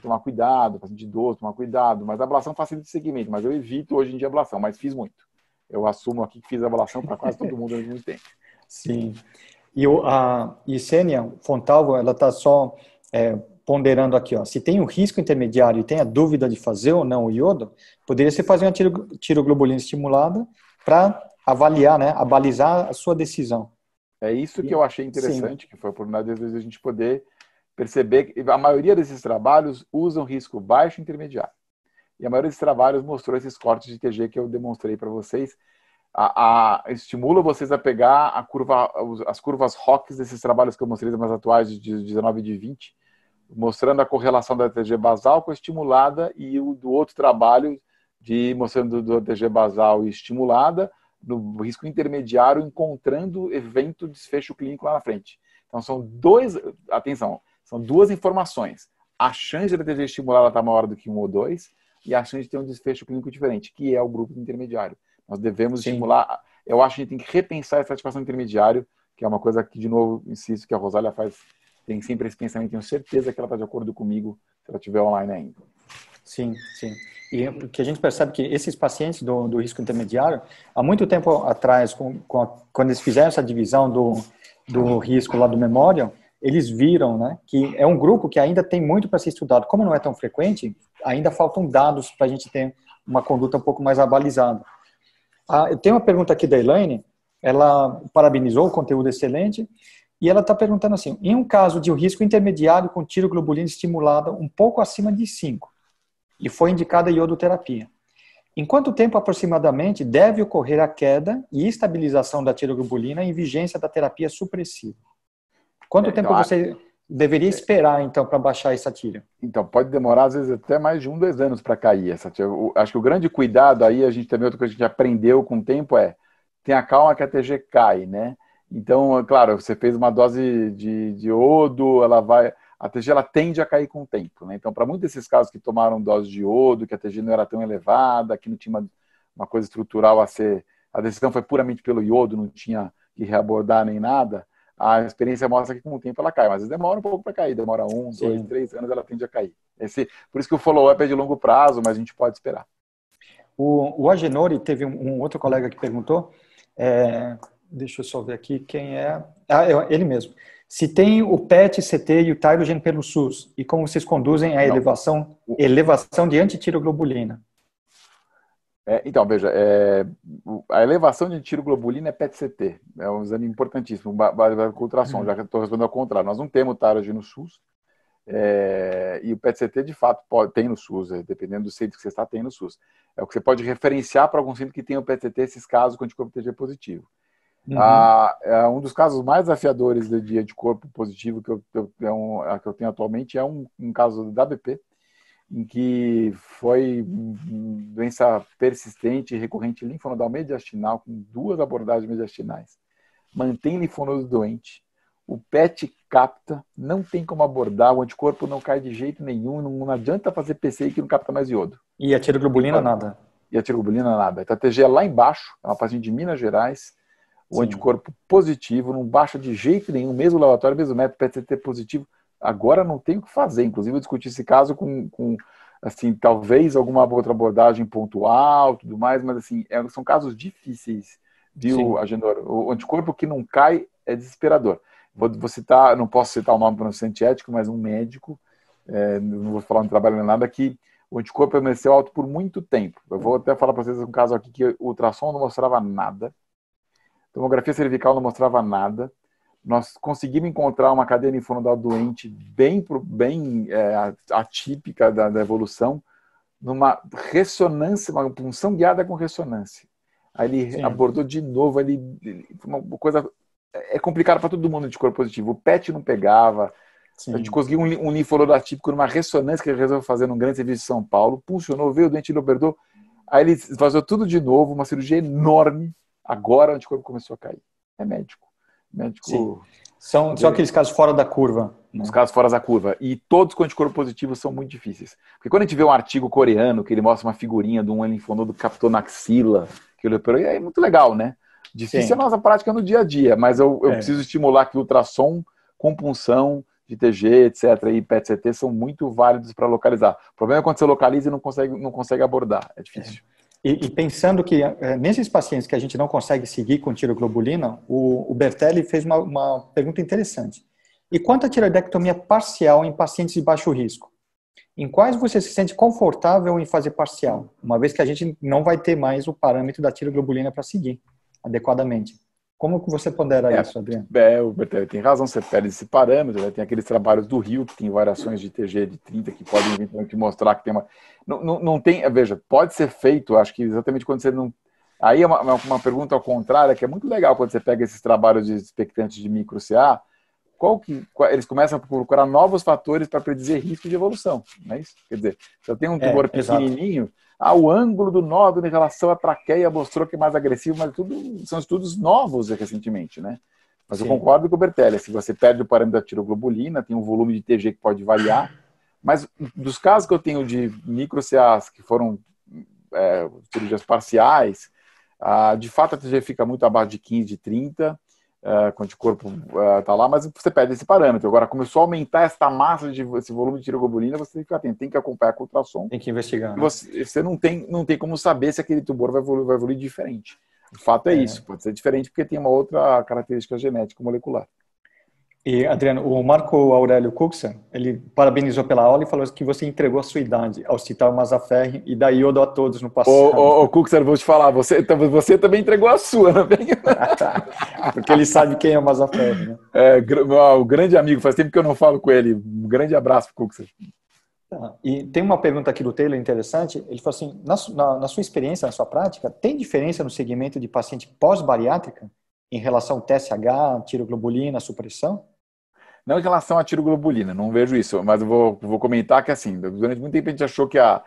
tomar cuidado, paciente idoso, tomar cuidado. Mas a ablação facilita o seguimento, mas eu evito hoje em dia a ablação, mas fiz muito. Eu assumo aqui que fiz a ablação para quase todo mundo ao mesmo tempo. (laughs) Sim. E o, a Isênia Fontalvo, ela está só é, ponderando aqui, ó, se tem o risco intermediário e tem a dúvida de fazer ou não o iodo, poderia se fazer uma tiro, tiroglobulina estimulada para avaliar, né, a a sua decisão. É isso que eu achei interessante, Sim. que foi por uma das vezes a gente poder perceber que a maioria desses trabalhos usam risco baixo e intermediário. E a maioria desses trabalhos mostrou esses cortes de TG que eu demonstrei para vocês. A, a, estimula vocês a pegar a curva, as curvas ROCs desses trabalhos que eu mostrei mais atuais de 19 e de 20, mostrando a correlação da TG basal com a estimulada e o do outro trabalho de mostrando do TG basal e estimulada no risco intermediário encontrando evento desfecho clínico lá na frente. Então são dois, atenção, são duas informações. A chance da TG estimulada está maior do que um ou dois e a chance de ter um desfecho clínico diferente, que é o grupo intermediário. Nós devemos Sim. estimular, eu acho que a gente tem que repensar essa ativação intermediário, que é uma coisa que, de novo, insisto, que a Rosália faz tem sempre esse pensamento, tenho certeza que ela está de acordo comigo se ela estiver online ainda. Sim, sim. E é o que a gente percebe que esses pacientes do, do risco intermediário, há muito tempo atrás, com, com a, quando eles fizeram essa divisão do, do risco lá do memorial, eles viram né, que é um grupo que ainda tem muito para ser estudado. Como não é tão frequente, ainda faltam dados para a gente ter uma conduta um pouco mais abalizada. Ah, eu tenho uma pergunta aqui da Elaine, ela parabenizou o conteúdo é excelente e ela está perguntando assim: em um caso de um risco intermediário com tiroglobulina estimulada um pouco acima de 5 e foi indicada iodoterapia, em quanto tempo aproximadamente deve ocorrer a queda e estabilização da tiroglobulina em vigência da terapia supressiva? Quanto é, tempo você deveria é. esperar, então, para baixar essa tira? Então, pode demorar, às vezes, até mais de um, dois anos para cair essa tira. Acho que o grande cuidado aí, a gente também, outra coisa que a gente aprendeu com o tempo é, tenha calma que a TG cai, né? Então, é claro, você fez uma dose de iodo, ela vai. A TG ela tende a cair com o tempo. Né? Então, para muitos desses casos que tomaram dose de iodo, que a TG não era tão elevada, que não tinha uma, uma coisa estrutural a ser. A decisão foi puramente pelo iodo, não tinha que reabordar nem nada. A experiência mostra que com o tempo ela cai, mas demora um pouco para cair, demora um, Sim. dois, três anos, ela tende a cair. Esse, por isso que o follow-up é de longo prazo, mas a gente pode esperar. O, o Agenori teve um, um outro colega que perguntou. É Deixa eu só ver aqui quem é. Ah, é ele mesmo. Se tem o PET, CT e o Tyrogen pelo SUS, e como vocês conduzem a elevação, elevação de antitiroglobulina? É, então, veja, é, a elevação de tiroglobulina é PET-CT, é um exame importantíssimo, baseado a contração, uhum. já que estou respondendo ao contrário. Nós não temos o no SUS, é, e o PET-CT de fato pode, tem no SUS, é, dependendo do centro que você está, tem no SUS. É o que você pode referenciar para algum centro que tem o PET-CT esses casos com anticorpo TG positivo. Uhum. Ah, é um dos casos mais desafiadores de dia de corpo positivo que eu, eu, é um, que eu tenho atualmente é um, um caso da BP, em que foi doença persistente e recorrente linfonodal mediastinal, com duas abordagens mediastinais. Mantém linfonodo doente, o PET capta, não tem como abordar, o anticorpo não cai de jeito nenhum, não, não adianta fazer PCI que não capta mais iodo. E a tiroglobulina nada. E a tiroglobulina nada. A TG é lá embaixo, é uma paciente de Minas Gerais, o Sim. anticorpo positivo, não baixa de jeito nenhum, mesmo laboratório mesmo método, PCT positivo. Agora não tem o que fazer. Inclusive, eu discuti esse caso com, com assim, talvez alguma outra abordagem pontual, tudo mais, mas assim, é, são casos difíceis, viu, Agenor? O anticorpo que não cai é desesperador. Vou, vou citar, não posso citar o nome para não ser antiético, mas um médico, é, não vou falar no trabalho nem nada, que o anticorpo permaneceu alto por muito tempo. Eu vou hum. até falar para vocês um caso aqui que o ultrassom não mostrava nada, Tomografia cervical não mostrava nada. Nós conseguimos encontrar uma cadeia infunidal doente bem, bem é, atípica da, da, evolução, numa ressonância, uma punção guiada com ressonância. Aí ele Sim. abordou de novo, ele, uma coisa é, é complicado para todo mundo de cor positivo. O PET não pegava. Sim. A gente conseguiu um, um atípico numa ressonância que ele resolveu fazer num grande serviço de São Paulo. Puncionou, veio o dente, ele Aí ele vazou tudo de novo, uma cirurgia enorme. Agora o anticorpo começou a cair. É médico. Médico. Sim. São, são aqueles casos fora da curva. Né? Os casos fora da curva. E todos com anticorpo positivo são muito difíceis. Porque quando a gente vê um artigo coreano que ele mostra uma figurinha de um linfonodo que captou na axila, que ele operou, e é muito legal, né? Difícil é Sim. é a nossa prática no dia a dia, mas eu, eu é. preciso estimular que ultrassom, compunção de TG, etc., e PET-CT são muito válidos para localizar. O problema é quando você localiza e não consegue, não consegue abordar. É difícil. É. E, e, pensando que é, nesses pacientes que a gente não consegue seguir com tiroglobulina, o, o Bertelli fez uma, uma, pergunta interessante. E quanto à tiroidectomia parcial em pacientes de baixo risco? Em quais você se sente confortável em fazer parcial? Uma vez que a gente não vai ter mais o parâmetro da tiroglobulina para seguir adequadamente. Como que você pondera é, isso, Adriano? É, o Bertelli tem razão, você perde esse parâmetro, né? tem aqueles trabalhos do Rio, que tem variações de TG de 30, que podem eventualmente mostrar que tem uma não, não, não tem, eh, veja, pode ser feito, acho que exatamente quando você não. Aí é uma, uma pergunta ao contrário, é que é muito legal quando você pega esses trabalhos de expectantes de micro CA, qual que qual, eles começam a procurar novos fatores para predizer risco de evolução, não é isso? Quer dizer, se eu tenho um é, tumor é, pequenininho, ah, o ângulo do nódulo em relação à traqueia mostrou que é mais agressivo, mas tudo são estudos novos recentemente, né? Mas Sim. eu concordo com o Bertelli, se você perde o parâmetro da tiroglobulina, tem um volume de TG que pode variar, mas dos casos que eu tenho de CAs que foram é, cirurgias parciais, ah, de fato a TG fica muito abaixo de 15, de 30, ah, é, quando o corpo está é, ah, lá, mas você perde esse parâmetro. Agora, começou a aumentar esta massa, de, esse volume de tiroglobulina, você tem que ficar atento, tem que acompanhar com o ultrassom. Tem que investigar. Né? Você, você, não, tem, não tem como saber se aquele tumor vai evoluir, vai evoluir diferente. O fato é, é isso, pode ser diferente porque tem uma outra característica genética molecular. E, Adriano, o Marco Aurélio Cuxa, ele parabenizou pela aula e falou que você entregou a sua idade ao citar o Mazaferri e eu Iodo a todos no passado. Ô, ô, ô Cuxa, vou te falar, você, você também entregou a sua, né? (laughs) Porque ele sabe quem é o Mazaferri, né? É, o grande amigo, faz tempo que eu não falo com ele. Um grande abraço, Cuxa. Tá. E tem uma pergunta aqui do Taylor interessante. Ele falou assim: na, na, na sua experiência, na sua prática, tem diferença no segmento de paciente pós-bariátrica em relação ao TSH, tiroglobulina, supressão? Não em relação à tiroglobulina, não vejo isso, mas vou, vou comentar que assim, durante muito tempo a gente achou que a,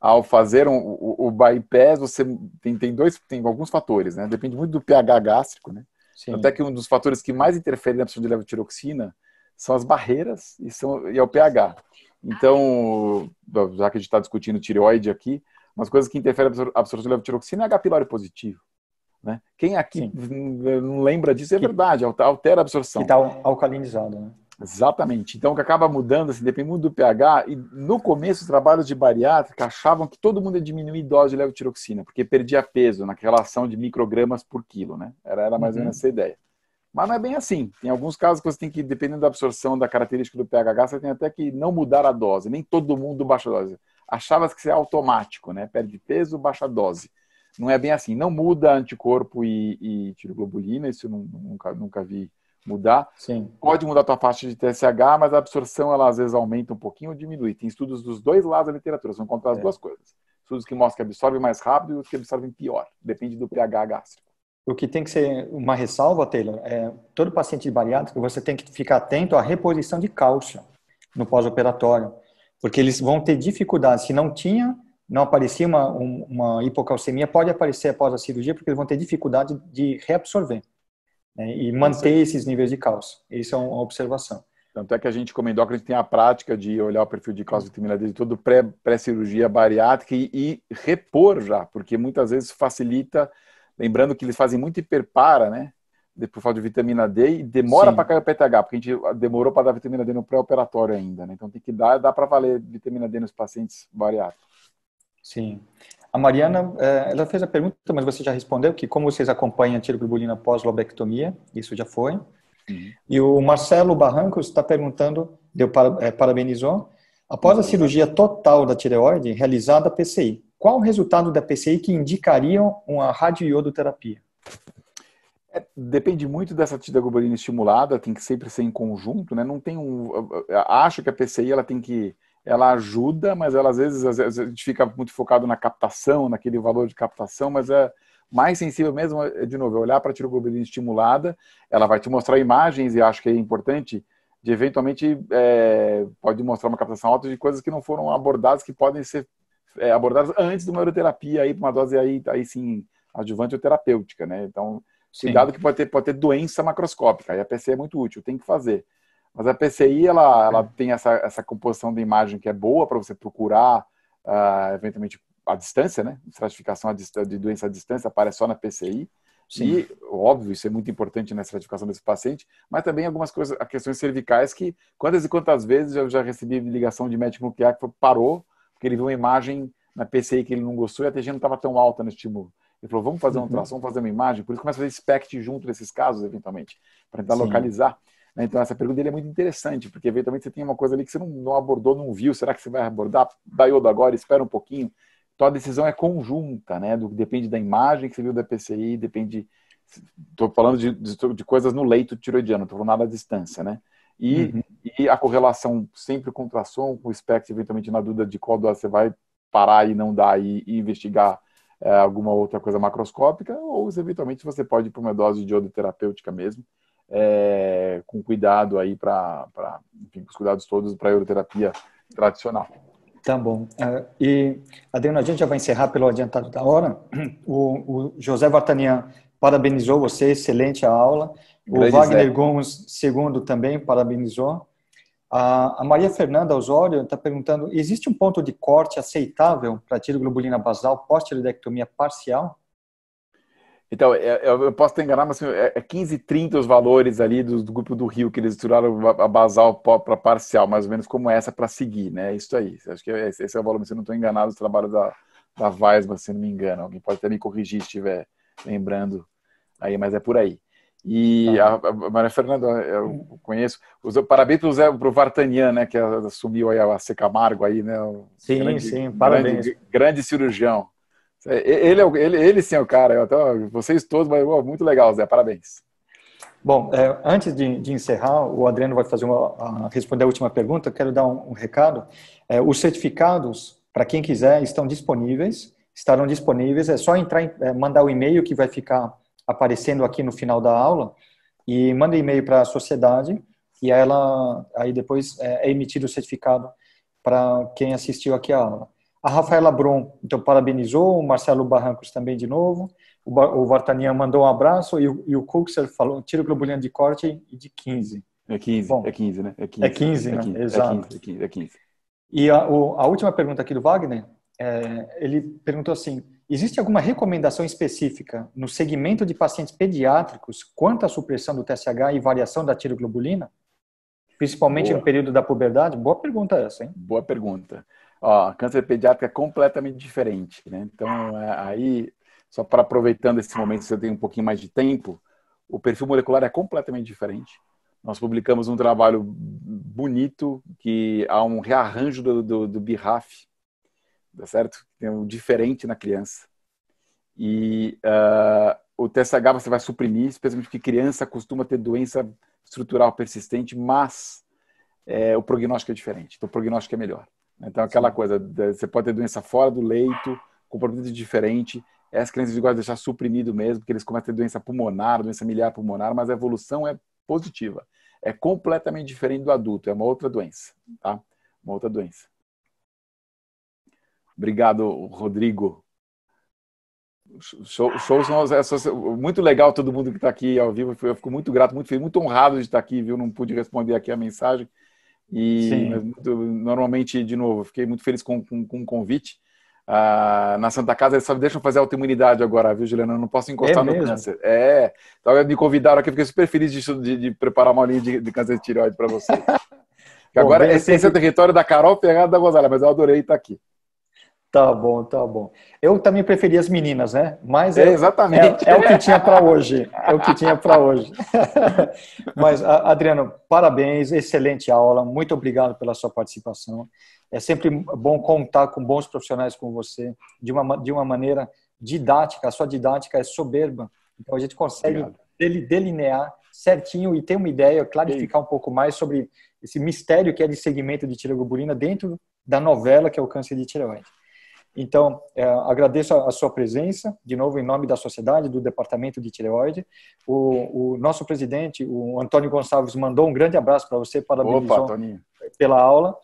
ao fazer um, o, o, bypass, você tem, tem dois, tem alguns fatores, né? Depende muito do pH gástrico, né? Sim. Até que um dos fatores que mais interfere na absorção de levotiroxina são as barreiras e, são, e é o pH. Então, já que a gente está discutindo tireoide aqui, umas coisas que interferem na absorção de levotiroxina é H. pylori positivo. Né? Quem aqui não lembra disso é que, verdade, altera a absorção. Que está alcalinizado, né? Exatamente. Então, o que acaba mudando, assim, depende muito do pH. E no começo, os trabalhos de bariátrica achavam que todo mundo ia diminuir a dose de levotiroxina, porque perdia peso na relação de microgramas por quilo, né? Era, era mais ou uhum. menos essa ideia. Mas não é bem assim. Tem alguns casos que você tem que, dependendo da absorção, da característica do pH, você tem até que não mudar a dose. Nem todo mundo baixa a dose. Achava que isso é automático, né? Perde peso, baixa a dose não é bem assim. Não muda anticorpo e, e tiroglobulina, isso eu nunca, nunca vi mudar. Sim. Pode mudar a tua faixa de TSH, mas a absorção ela às vezes aumenta um pouquinho ou diminui. Tem estudos dos dois lados da literatura, você encontrar as é. duas coisas. Estudos que mostram que absorvem mais rápido e os que absorvem pior. Depende do pH gástrico. O que tem que ser uma ressalva, Taylor, é todo paciente bariátrico, você tem que ficar atento à reposição de cálcio no pós-operatório, porque eles vão ter dificuldade. Se não tinha, não aparecia uma, uma hipocalcemia, pode aparecer após a cirurgia, porque eles vão ter dificuldade de reabsorver né, e manter esses níveis de cálcio. Isso é uma observação. Tanto é que a gente, como endócrino, tem a prática de olhar o perfil de cálcio vitamina D de todo pré-cirurgia pré bariátrica e, e, repor já, porque muitas vezes facilita, lembrando que eles fazem muito hiperpara, né? Por falta de vitamina D e demora para cair o PTH, porque a gente ah, demorou para dar vitamina D no pré-operatório ainda, né? Então tem que dar, dá para valer vitamina D nos pacientes bariátricos. Sim. A Mariana, é, ela fez a pergunta, mas você já respondeu que como vocês acompanham a tiroglobulina pós-lobectomia, isso já foi. Uhum. E o Marcelo Barrancos está perguntando, deu para, é, parabenizou, após a uhum. cirurgia total da tireoide realizada a PCI, qual o resultado da PCI que indicariam uma radioiodoterapia? É, depende muito dessa tiroglobulina estimulada, tem que sempre ser em conjunto, né? Não tem um, acho que a PCI ela tem que ela ajuda, mas ela às vezes, às vezes a gente fica muito focado na captação, naquele valor de captação, mas é mais sensível mesmo, é, de novo, é olhar para a tiroglobulina estimulada, ela vai te mostrar imagens, e acho que é importante, de eventualmente é, pode mostrar uma captação alta de coisas que não foram abordadas, que podem ser é, abordadas antes de uma euroterapia, aí para uma dose aí, aí sim, adjuvante ou terapêutica, né? Então, cuidado sim. que pode ter, pode ter doença macroscópica, e a PC é muito útil, tem que fazer. Mas a PCI ela, ela tem essa, essa composição de imagem que é boa para você procurar, uh, eventualmente, a distância, né? Estratificação de doença à distância aparece só na PCI. Sim. E, óbvio, isso é muito importante na estratificação desse paciente, mas também algumas coisas, questões cervicais que, quantas e quantas vezes eu já recebi ligação de médico nuclear que parou, porque ele viu uma imagem na PCI que ele não gostou e a TG não estava tão alta no estímulo. Ele falou, vamos fazer um uhum. tração, vamos fazer uma imagem. Por isso começa a fazer SPECT junto desses casos, eventualmente, para tentar Sim. localizar. Né? Então, essa pergunta dele é muito interessante, porque eventualmente você tem uma coisa ali que você não, não abordou, não viu. Será que você vai abordar? daí Daiô agora, espera um pouquinho. Então, a decisão é conjunta, né? Do, depende da imagem que você viu da PCI, depende. Estou falando de, de, de, coisas no leito tiroidiano, estou falando nada à distância, né? E, uhum. e a correlação sempre com ultrassom, com o SPECT, eventualmente na dúvida de qual dose você vai parar e não dar e, e investigar é, alguma outra coisa macroscópica, ou eventualmente você pode ir para uma dose de iodoterapêutica mesmo é, com cuidado aí para os cuidados todos para a euroterapia tradicional. Tá bom. É, e, Adriano, a gente já vai encerrar pelo adiantado da hora. (clears throat) O, o José Vartanian parabenizou você, excelente a aula. O Grande Wagner Zé. Gomes segundo também parabenizou. A, a Maria Fernanda Osório está perguntando: existe um ponto de corte aceitável para tiro globulina basal pós-tiroidectomia parcial? Então, é, é, eu posso te enganar, mas assim, é 15 é 30 os valores ali do, do, grupo do Rio, que eles tiraram a basal para parcial, mais ou menos como essa para seguir, né? Isso aí. Acho que esse é o volume. se eu não estou enganado, o trabalho da, da Weisman, se não me engano. Alguém pode até me corrigir se estiver lembrando aí, mas é por aí. E tá. a, a Maria Fernanda, eu conheço. Os, parabéns para o Zé, para o Vartanian, né? Que assumiu aí a Secamargo aí, né? O sim, grande, sim, parabéns. Grande, grande cirurgião. É, ele, é o, ele, ele sim é o cara. vocês todos, mas, muito legal, Zé. Parabéns. Bom, é, antes de, de, encerrar, o Adriano vai fazer uma, a, responder a última pergunta. Quero dar um, um recado. É, os certificados, para quem quiser, estão disponíveis. Estarão disponíveis. É só entrar, é, mandar o e-mail que vai ficar aparecendo aqui no final da aula e manda e-mail para a sociedade e ela aí depois é, é emitido o certificado para quem assistiu aqui a aula. A Rafaela Bron, então, parabenizou, o Marcelo Barrancos também de novo, o, Bar o Vartanian mandou um abraço e o, e o Kuxer falou tiro globulino de corte de 15. É 15, Bom, é 15, né? É 15, é 15, é né? É 15 Exato. É 15, é 15, é 15. E a, o, a, última pergunta aqui do Wagner, é, ele perguntou assim, existe alguma recomendação específica no segmento de pacientes pediátricos quanto à supressão do TSH e variação da tiroglobulina? Principalmente Boa. no período da puberdade? Boa pergunta essa, hein? Boa pergunta. Ó, câncer pediátrico é completamente diferente, né? Então, é, aí, só para aproveitando esse momento, se eu tenho um pouquinho mais de tempo, o perfil molecular é completamente diferente. Nós publicamos um trabalho bonito que há um rearranjo do, do, do BIRAF, tá certo? Tem um diferente na criança. E uh, o TSH você vai suprimir, especialmente porque criança costuma ter doença estrutural persistente, mas é, o prognóstico é diferente. Então, o prognóstico é melhor. Então, aquela Sim. coisa, você pode ter doença fora do leito, comportamento diferente. Essas crianças gostam de deixar suprimido mesmo, porque eles começam a ter doença pulmonar, doença miliar pulmonar, mas a evolução é positiva. É completamente diferente do adulto, é uma outra doença, tá? Uma outra doença. Obrigado, Rodrigo. Show, shows muito legal todo mundo que está aqui ao vivo. Eu fico muito grato, muito feliz, muito honrado de estar aqui, viu? Não pude responder aqui a mensagem, e é muito, normalmente, de novo, fiquei muito feliz com, com, com o convite. Ah, na Santa Casa, eles só deixam fazer autoimunidade agora, viu, Juliana? Eu não posso encostar é no mesmo? câncer. É. Então, me convidaram aqui, fiquei super feliz de, de, de preparar uma linha de, de câncer de tireoide para você. Bom, agora, esse, sempre... esse é o território da Carol pegada da Gonzalez, mas eu adorei estar aqui. Tá bom, tá bom. Eu também preferia as meninas, né? Mas é, é exatamente. É, é, o que tinha para hoje. É o que tinha para hoje. (laughs) Mas, Adriano, parabéns, excelente aula. Muito obrigado pela sua participação. É sempre bom contar com bons profissionais como você, de uma, de uma maneira didática. A sua didática é soberba. Então, a gente consegue delinear certinho e ter uma ideia, clarificar Sim. um pouco mais sobre esse mistério que é de segmento de tiroglobulina dentro da novela que é o câncer de tireoide. Então, é, agradeço a, a sua presença, de novo, em nome da sociedade, do Departamento de Tireoide. O, o nosso presidente, o Antônio Gonçalves, mandou um grande abraço para você, parabéns pela aula.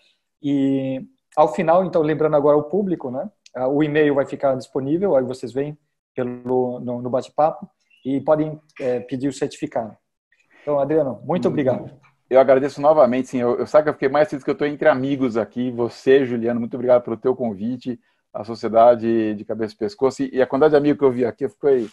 E, ao final, então, lembrando agora o público, né? O e-mail vai ficar disponível, aí vocês vêm pelo, no, no bate-papo e podem é, pedir o certificado. Então, Adriano, muito hum. obrigado. Eu agradeço novamente, sim. Eu, eu sabe que eu fiquei mais feliz que eu estou entre amigos aqui. Você, Juliano, muito obrigado pelo teu convite a sociedade de cabeça e pescoço. E a quantidade de amigo que eu vi aqui, eu foi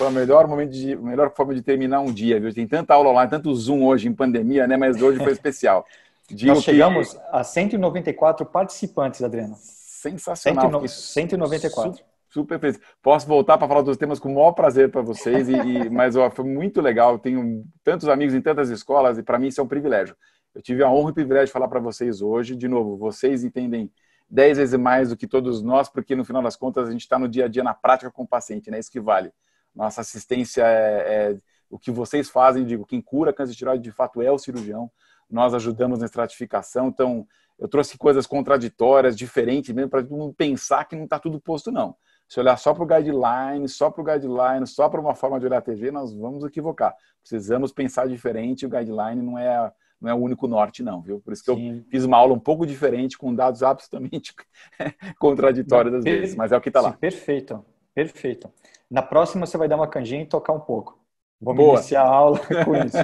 a melhor momento de, melhor forma de terminar um dia. Viu? Tem tanta aula online, tanto Zoom hoje em pandemia, né? Mas hoje foi especial. Digo (laughs) Nós chegamos que... a 194 participantes, Adriano. Sensacional. 194. Super, super feliz. Posso voltar para falar dos temas com o maior prazer para vocês, e, e (laughs) mas ó, foi muito legal. Tenho tantos amigos em tantas escolas e para mim isso é um privilégio. Eu tive a honra e o privilégio de falar para vocês hoje. De novo, vocês entendem dez vezes mais do que todos nós, porque no final das contas a gente está no dia a dia, na prática com o paciente, né? Isso que vale. Nossa assistência é, é o que vocês fazem, digo, quem cura câncer de tireoide de fato é o cirurgião. Nós ajudamos na estratificação, então eu trouxe coisas contraditórias, diferentes mesmo, para todo mundo pensar que não está tudo posto, não. Se olhar só para o guideline, só para o guideline, só para uma forma de olhar a TV, nós vamos equivocar. Precisamos pensar diferente, o guideline não é não é o único norte, não, viu? Por isso que Sim. eu fiz uma aula um pouco diferente, com dados absolutamente (laughs) contraditórios às vezes, mas é o que está lá. Sim, perfeito, perfeito. Na próxima você vai dar uma canjinha e tocar um pouco. Vamos iniciar a aula (laughs) com isso.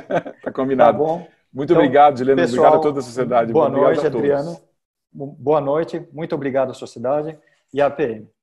tá combinado. Tá bom? Muito então, obrigado, Juliano. Pessoal, obrigado a toda a sociedade. Boa obrigado noite, Adriano. Boa noite. Muito obrigado à sociedade e à PM.